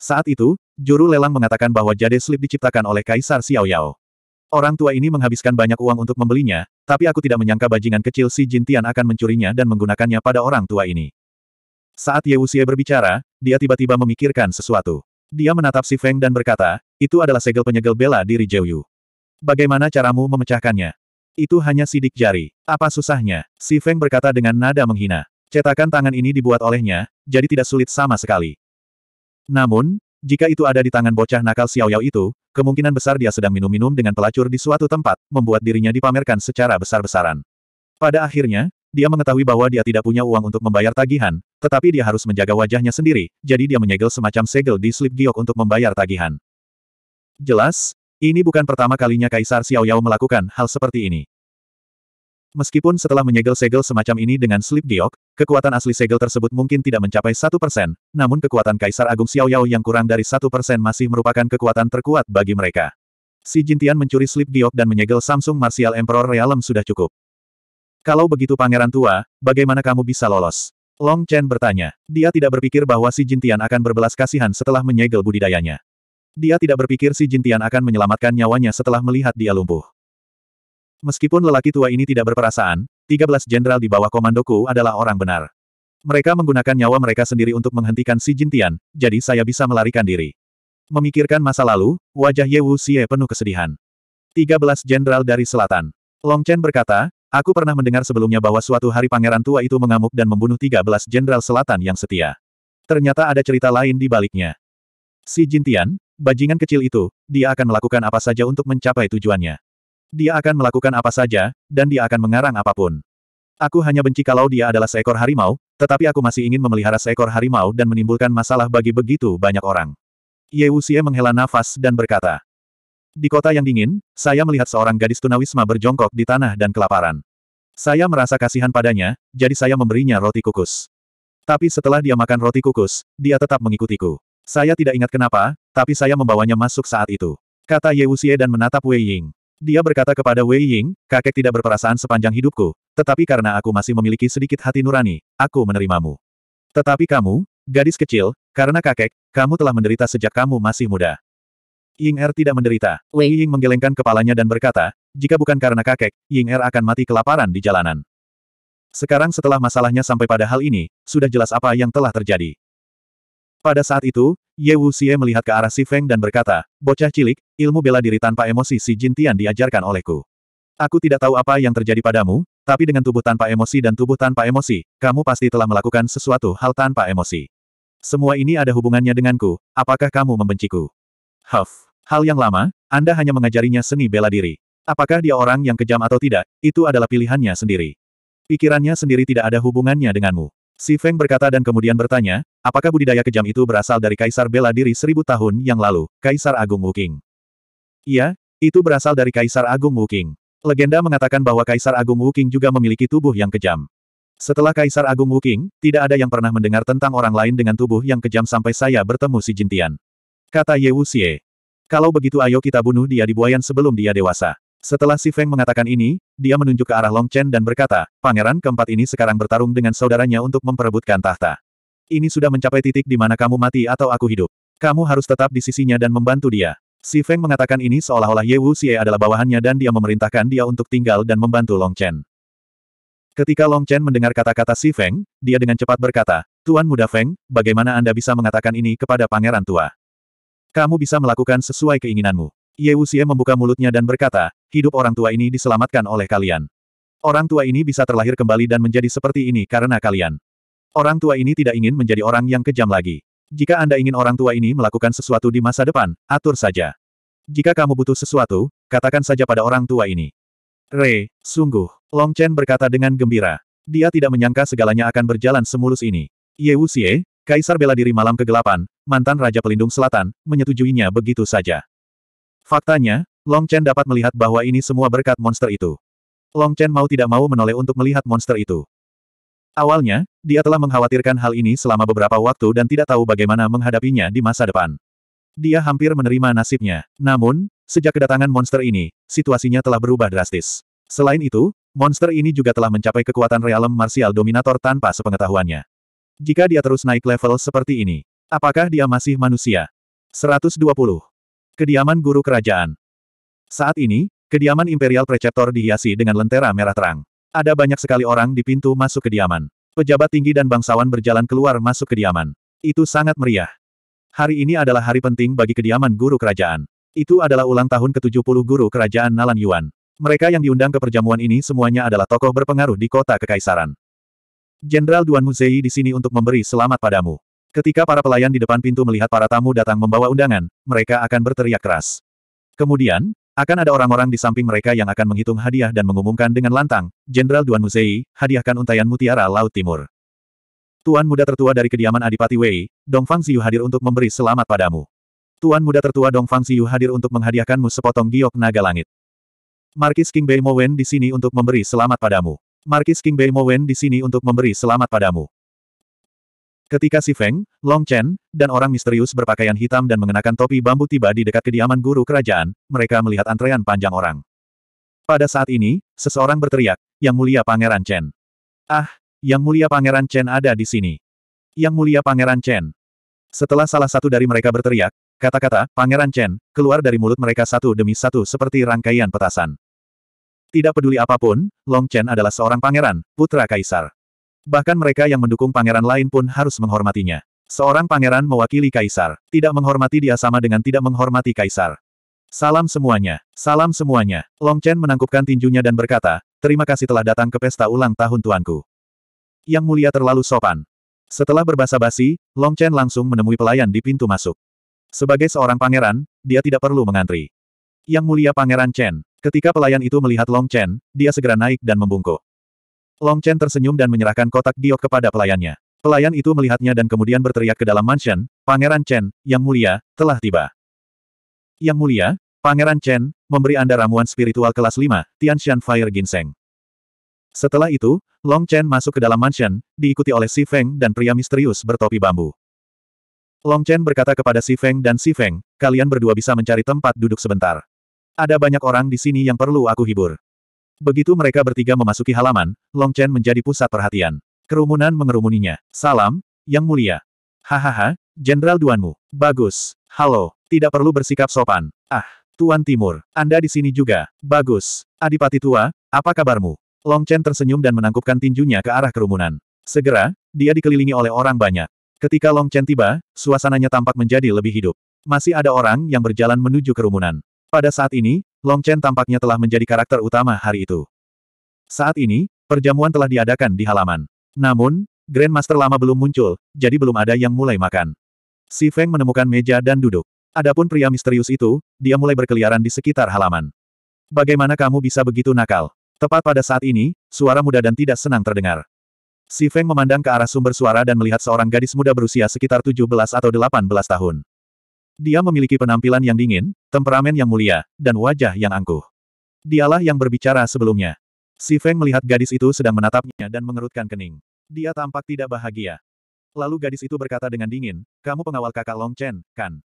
Saat itu, juru lelang mengatakan bahwa jade slip diciptakan oleh Kaisar Xiao Yao. Orang tua ini menghabiskan banyak uang untuk membelinya, tapi aku tidak menyangka bajingan kecil si Jintian akan mencurinya dan menggunakannya pada orang tua ini. Saat Ye Wuxie berbicara, dia tiba-tiba memikirkan sesuatu. Dia menatap si Feng dan berkata, itu adalah segel penyegel bela diri Jiu Yu. Bagaimana caramu memecahkannya? Itu hanya sidik jari. Apa susahnya? Si Feng berkata dengan nada menghina. Cetakan tangan ini dibuat olehnya, jadi tidak sulit sama sekali. Namun, jika itu ada di tangan bocah nakal Xiao Yao itu, kemungkinan besar dia sedang minum-minum dengan pelacur di suatu tempat, membuat dirinya dipamerkan secara besar-besaran. Pada akhirnya, dia mengetahui bahwa dia tidak punya uang untuk membayar tagihan, tetapi dia harus menjaga wajahnya sendiri, jadi dia menyegel semacam segel di slip giok untuk membayar tagihan. Jelas, ini bukan pertama kalinya Kaisar Xiao Yao melakukan hal seperti ini. Meskipun setelah menyegel segel semacam ini dengan slip giok, kekuatan asli segel tersebut mungkin tidak mencapai satu persen, namun kekuatan Kaisar Agung Xiao Yao yang kurang dari satu persen masih merupakan kekuatan terkuat bagi mereka. Si Jintian mencuri slip giok dan menyegel Samsung Martial Emperor Realm sudah cukup. Kalau begitu pangeran tua, bagaimana kamu bisa lolos? Long Chen bertanya. Dia tidak berpikir bahwa si Jintian akan berbelas kasihan setelah menyegel budidayanya. Dia tidak berpikir si Jintian akan menyelamatkan nyawanya setelah melihat dia lumpuh. Meskipun lelaki tua ini tidak berperasaan, 13 jenderal di bawah komandoku adalah orang benar. Mereka menggunakan nyawa mereka sendiri untuk menghentikan si Jintian, jadi saya bisa melarikan diri. Memikirkan masa lalu, wajah Ye Wu Xie penuh kesedihan. 13 jenderal dari selatan. Long Chen berkata, Aku pernah mendengar sebelumnya bahwa suatu hari pangeran tua itu mengamuk dan membunuh 13 jenderal selatan yang setia. Ternyata ada cerita lain di baliknya. Si Jintian, bajingan kecil itu, dia akan melakukan apa saja untuk mencapai tujuannya. Dia akan melakukan apa saja, dan dia akan mengarang apapun. Aku hanya benci kalau dia adalah seekor harimau, tetapi aku masih ingin memelihara seekor harimau dan menimbulkan masalah bagi begitu banyak orang. Ye Wuxie menghela nafas dan berkata, di kota yang dingin, saya melihat seorang gadis tunawisma berjongkok di tanah dan kelaparan. Saya merasa kasihan padanya, jadi saya memberinya roti kukus. Tapi setelah dia makan roti kukus, dia tetap mengikutiku. Saya tidak ingat kenapa, tapi saya membawanya masuk saat itu. Kata Ye Wuxie dan menatap Wei Ying. Dia berkata kepada Wei Ying, kakek tidak berperasaan sepanjang hidupku, tetapi karena aku masih memiliki sedikit hati nurani, aku menerimamu. Tetapi kamu, gadis kecil, karena kakek, kamu telah menderita sejak kamu masih muda. Ying Er tidak menderita. Wei Ying menggelengkan kepalanya dan berkata, jika bukan karena kakek, Ying Er akan mati kelaparan di jalanan. Sekarang setelah masalahnya sampai pada hal ini, sudah jelas apa yang telah terjadi. Pada saat itu, Ye Wu Xie melihat ke arah Si Feng dan berkata, bocah cilik, ilmu bela diri tanpa emosi Si Jintian diajarkan olehku. Aku tidak tahu apa yang terjadi padamu, tapi dengan tubuh tanpa emosi dan tubuh tanpa emosi, kamu pasti telah melakukan sesuatu hal tanpa emosi. Semua ini ada hubungannya denganku, apakah kamu membenciku? Huff. Hal yang lama, Anda hanya mengajarinya seni bela diri. Apakah dia orang yang kejam atau tidak, itu adalah pilihannya sendiri. Pikirannya sendiri tidak ada hubungannya denganmu. Si Feng berkata dan kemudian bertanya, apakah budidaya kejam itu berasal dari Kaisar Bela Diri seribu tahun yang lalu, Kaisar Agung Wuking? Iya, itu berasal dari Kaisar Agung Wuking. Legenda mengatakan bahwa Kaisar Agung Wuking juga memiliki tubuh yang kejam. Setelah Kaisar Agung Wuking, tidak ada yang pernah mendengar tentang orang lain dengan tubuh yang kejam sampai saya bertemu si Jintian. Kata Ye Wuxie. Kalau begitu ayo kita bunuh dia di buayan sebelum dia dewasa. Setelah Si Feng mengatakan ini, dia menunjuk ke arah Long Chen dan berkata, pangeran keempat ini sekarang bertarung dengan saudaranya untuk memperebutkan tahta. Ini sudah mencapai titik di mana kamu mati atau aku hidup. Kamu harus tetap di sisinya dan membantu dia. Si Feng mengatakan ini seolah-olah Ye Wu adalah bawahannya dan dia memerintahkan dia untuk tinggal dan membantu Long Chen. Ketika Long Chen mendengar kata-kata Si Feng, dia dengan cepat berkata, Tuan Muda Feng, bagaimana Anda bisa mengatakan ini kepada pangeran tua? Kamu bisa melakukan sesuai keinginanmu. Ye Wuxie membuka mulutnya dan berkata, hidup orang tua ini diselamatkan oleh kalian. Orang tua ini bisa terlahir kembali dan menjadi seperti ini karena kalian. Orang tua ini tidak ingin menjadi orang yang kejam lagi. Jika Anda ingin orang tua ini melakukan sesuatu di masa depan, atur saja. Jika kamu butuh sesuatu, katakan saja pada orang tua ini. Re, sungguh, Long Chen berkata dengan gembira. Dia tidak menyangka segalanya akan berjalan semulus ini. Ye Wuxie, Kaisar bela diri malam kegelapan, mantan Raja Pelindung Selatan, menyetujuinya begitu saja. Faktanya, Long Chen dapat melihat bahwa ini semua berkat monster itu. Long Chen mau tidak mau menoleh untuk melihat monster itu. Awalnya, dia telah mengkhawatirkan hal ini selama beberapa waktu dan tidak tahu bagaimana menghadapinya di masa depan. Dia hampir menerima nasibnya. Namun, sejak kedatangan monster ini, situasinya telah berubah drastis. Selain itu, monster ini juga telah mencapai kekuatan realem marsial dominator tanpa sepengetahuannya. Jika dia terus naik level seperti ini, apakah dia masih manusia? 120. Kediaman Guru Kerajaan Saat ini, kediaman Imperial Preceptor dihiasi dengan lentera merah terang. Ada banyak sekali orang di pintu masuk kediaman. Pejabat tinggi dan bangsawan berjalan keluar masuk kediaman. Itu sangat meriah. Hari ini adalah hari penting bagi kediaman Guru Kerajaan. Itu adalah ulang tahun ke-70 Guru Kerajaan Nalan Yuan. Mereka yang diundang ke perjamuan ini semuanya adalah tokoh berpengaruh di kota Kekaisaran. Jenderal Duan Muzei di sini untuk memberi selamat padamu. Ketika para pelayan di depan pintu melihat para tamu datang membawa undangan, mereka akan berteriak keras. Kemudian, akan ada orang-orang di samping mereka yang akan menghitung hadiah dan mengumumkan dengan lantang, Jenderal Duan Muzei, hadiahkan untayan mutiara Laut Timur. Tuan muda tertua dari kediaman Adipati Wei, Dong Fang Ziyu hadir untuk memberi selamat padamu. Tuan muda tertua Dong Fang Ziyu hadir untuk menghadiahkanmu sepotong giok naga langit. Markis King Bei Mowen di sini untuk memberi selamat padamu. Markis King Bei Mowen di sini untuk memberi selamat padamu. Ketika Si Feng, Long Chen, dan orang misterius berpakaian hitam dan mengenakan topi bambu tiba di dekat kediaman guru kerajaan, mereka melihat antrean panjang orang. Pada saat ini, seseorang berteriak, Yang Mulia Pangeran Chen. Ah, Yang Mulia Pangeran Chen ada di sini. Yang Mulia Pangeran Chen. Setelah salah satu dari mereka berteriak, Kata-kata, Pangeran Chen, keluar dari mulut mereka satu demi satu seperti rangkaian petasan. Tidak peduli apapun, Long Chen adalah seorang pangeran, putra kaisar. Bahkan mereka yang mendukung pangeran lain pun harus menghormatinya. Seorang pangeran mewakili kaisar. Tidak menghormati dia sama dengan tidak menghormati kaisar. Salam semuanya. Salam semuanya. Long Chen menangkupkan tinjunya dan berkata, terima kasih telah datang ke pesta ulang tahun tuanku. Yang mulia terlalu sopan. Setelah berbahasa basi, Long Chen langsung menemui pelayan di pintu masuk. Sebagai seorang pangeran, dia tidak perlu mengantri. Yang mulia pangeran Chen, Ketika pelayan itu melihat Long Chen, dia segera naik dan membungkuk. Long Chen tersenyum dan menyerahkan kotak giok kepada pelayannya. Pelayan itu melihatnya dan kemudian berteriak ke dalam mansion, Pangeran Chen, Yang Mulia, telah tiba. Yang Mulia, Pangeran Chen, memberi Anda ramuan spiritual kelas 5, Tianxian Fire Ginseng. Setelah itu, Long Chen masuk ke dalam mansion, diikuti oleh Si Feng dan pria misterius bertopi bambu. Long Chen berkata kepada Si Feng dan Si Feng, kalian berdua bisa mencari tempat duduk sebentar. Ada banyak orang di sini yang perlu aku hibur. Begitu mereka bertiga memasuki halaman, Long Chen menjadi pusat perhatian. Kerumunan mengerumuninya. Salam, Yang Mulia. Hahaha, Jenderal Duanmu. Bagus. Halo, tidak perlu bersikap sopan. Ah, Tuan Timur, Anda di sini juga. Bagus. Adipati Tua, apa kabarmu? Long Chen tersenyum dan menangkupkan tinjunya ke arah kerumunan. Segera, dia dikelilingi oleh orang banyak. Ketika Long Chen tiba, suasananya tampak menjadi lebih hidup. Masih ada orang yang berjalan menuju kerumunan. Pada saat ini, Long Chen tampaknya telah menjadi karakter utama hari itu. Saat ini, perjamuan telah diadakan di halaman. Namun, Grandmaster lama belum muncul, jadi belum ada yang mulai makan. Si Feng menemukan meja dan duduk. Adapun pria misterius itu, dia mulai berkeliaran di sekitar halaman. Bagaimana kamu bisa begitu nakal? Tepat pada saat ini, suara muda dan tidak senang terdengar. Si Feng memandang ke arah sumber suara dan melihat seorang gadis muda berusia sekitar 17 atau 18 tahun. Dia memiliki penampilan yang dingin, temperamen yang mulia, dan wajah yang angkuh. Dialah yang berbicara sebelumnya. Si Feng melihat gadis itu sedang menatapnya dan mengerutkan kening. Dia tampak tidak bahagia. Lalu gadis itu berkata dengan dingin, kamu pengawal kakak Long Chen, kan?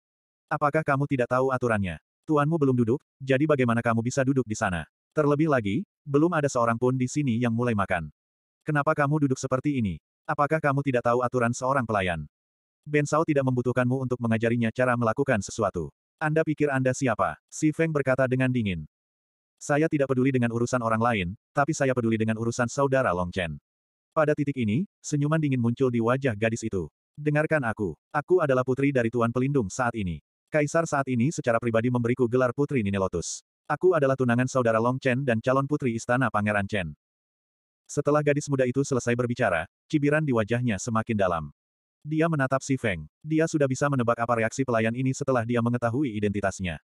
Apakah kamu tidak tahu aturannya? Tuanmu belum duduk, jadi bagaimana kamu bisa duduk di sana? Terlebih lagi, belum ada seorang pun di sini yang mulai makan. Kenapa kamu duduk seperti ini? Apakah kamu tidak tahu aturan seorang pelayan? Ben Sao tidak membutuhkanmu untuk mengajarinya cara melakukan sesuatu. Anda pikir Anda siapa? Si Feng berkata dengan dingin. Saya tidak peduli dengan urusan orang lain, tapi saya peduli dengan urusan saudara Long Chen. Pada titik ini, senyuman dingin muncul di wajah gadis itu. Dengarkan aku. Aku adalah putri dari Tuan Pelindung saat ini. Kaisar saat ini secara pribadi memberiku gelar Putri Nine Lotus. Aku adalah tunangan saudara Long Chen dan calon putri istana Pangeran Chen. Setelah gadis muda itu selesai berbicara, cibiran di wajahnya semakin dalam. Dia menatap si Feng. Dia sudah bisa menebak apa reaksi pelayan ini setelah dia mengetahui identitasnya.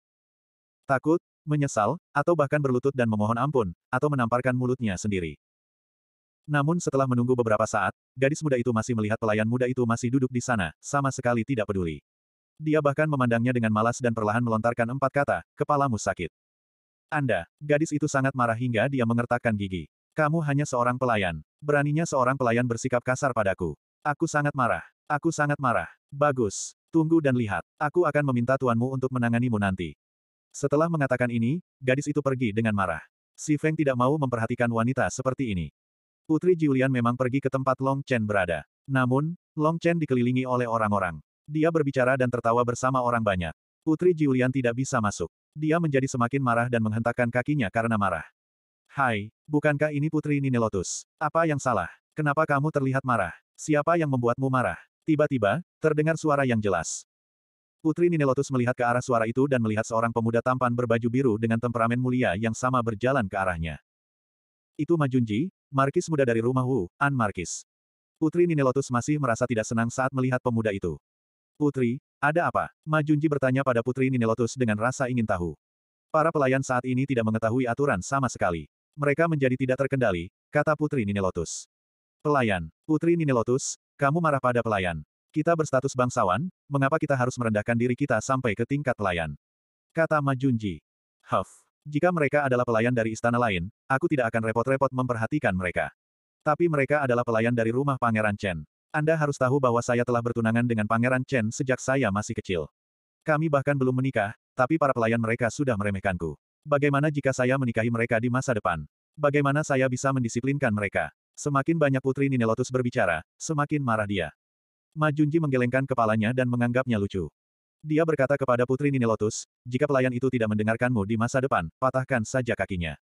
Takut, menyesal, atau bahkan berlutut dan memohon ampun, atau menamparkan mulutnya sendiri. Namun setelah menunggu beberapa saat, gadis muda itu masih melihat pelayan muda itu masih duduk di sana, sama sekali tidak peduli. Dia bahkan memandangnya dengan malas dan perlahan melontarkan empat kata, kepalamu sakit. Anda, gadis itu sangat marah hingga dia mengertakkan gigi. Kamu hanya seorang pelayan. Beraninya seorang pelayan bersikap kasar padaku. Aku sangat marah. Aku sangat marah. Bagus. Tunggu dan lihat. Aku akan meminta tuanmu untuk menanganimu nanti. Setelah mengatakan ini, gadis itu pergi dengan marah. Si Feng tidak mau memperhatikan wanita seperti ini. Putri Julian memang pergi ke tempat Long Chen berada. Namun, Long Chen dikelilingi oleh orang-orang. Dia berbicara dan tertawa bersama orang banyak. Putri Julian tidak bisa masuk. Dia menjadi semakin marah dan menghentakkan kakinya karena marah. Hai, bukankah ini Putri Nine Lotus? Apa yang salah? Kenapa kamu terlihat marah? Siapa yang membuatmu marah? Tiba-tiba, terdengar suara yang jelas. Putri Ninelotus melihat ke arah suara itu dan melihat seorang pemuda tampan berbaju biru dengan temperamen mulia yang sama berjalan ke arahnya. Itu Majunji, Markis muda dari rumah Wu, An Markis. Putri Ninelotus masih merasa tidak senang saat melihat pemuda itu. Putri, ada apa? Majunji bertanya pada Putri Ninelotus dengan rasa ingin tahu. Para pelayan saat ini tidak mengetahui aturan sama sekali. Mereka menjadi tidak terkendali, kata Putri Ninelotus. Pelayan, Putri Ninelotus, kamu marah pada pelayan. Kita berstatus bangsawan, mengapa kita harus merendahkan diri kita sampai ke tingkat pelayan? Kata Majunji. Junji. Huff. Jika mereka adalah pelayan dari istana lain, aku tidak akan repot-repot memperhatikan mereka. Tapi mereka adalah pelayan dari rumah Pangeran Chen. Anda harus tahu bahwa saya telah bertunangan dengan Pangeran Chen sejak saya masih kecil. Kami bahkan belum menikah, tapi para pelayan mereka sudah meremehkanku. Bagaimana jika saya menikahi mereka di masa depan? Bagaimana saya bisa mendisiplinkan mereka? Semakin banyak putri Lotus berbicara, semakin marah dia. Ma Junji menggelengkan kepalanya dan menganggapnya lucu. Dia berkata kepada putri Lotus, jika pelayan itu tidak mendengarkanmu di masa depan, patahkan saja kakinya.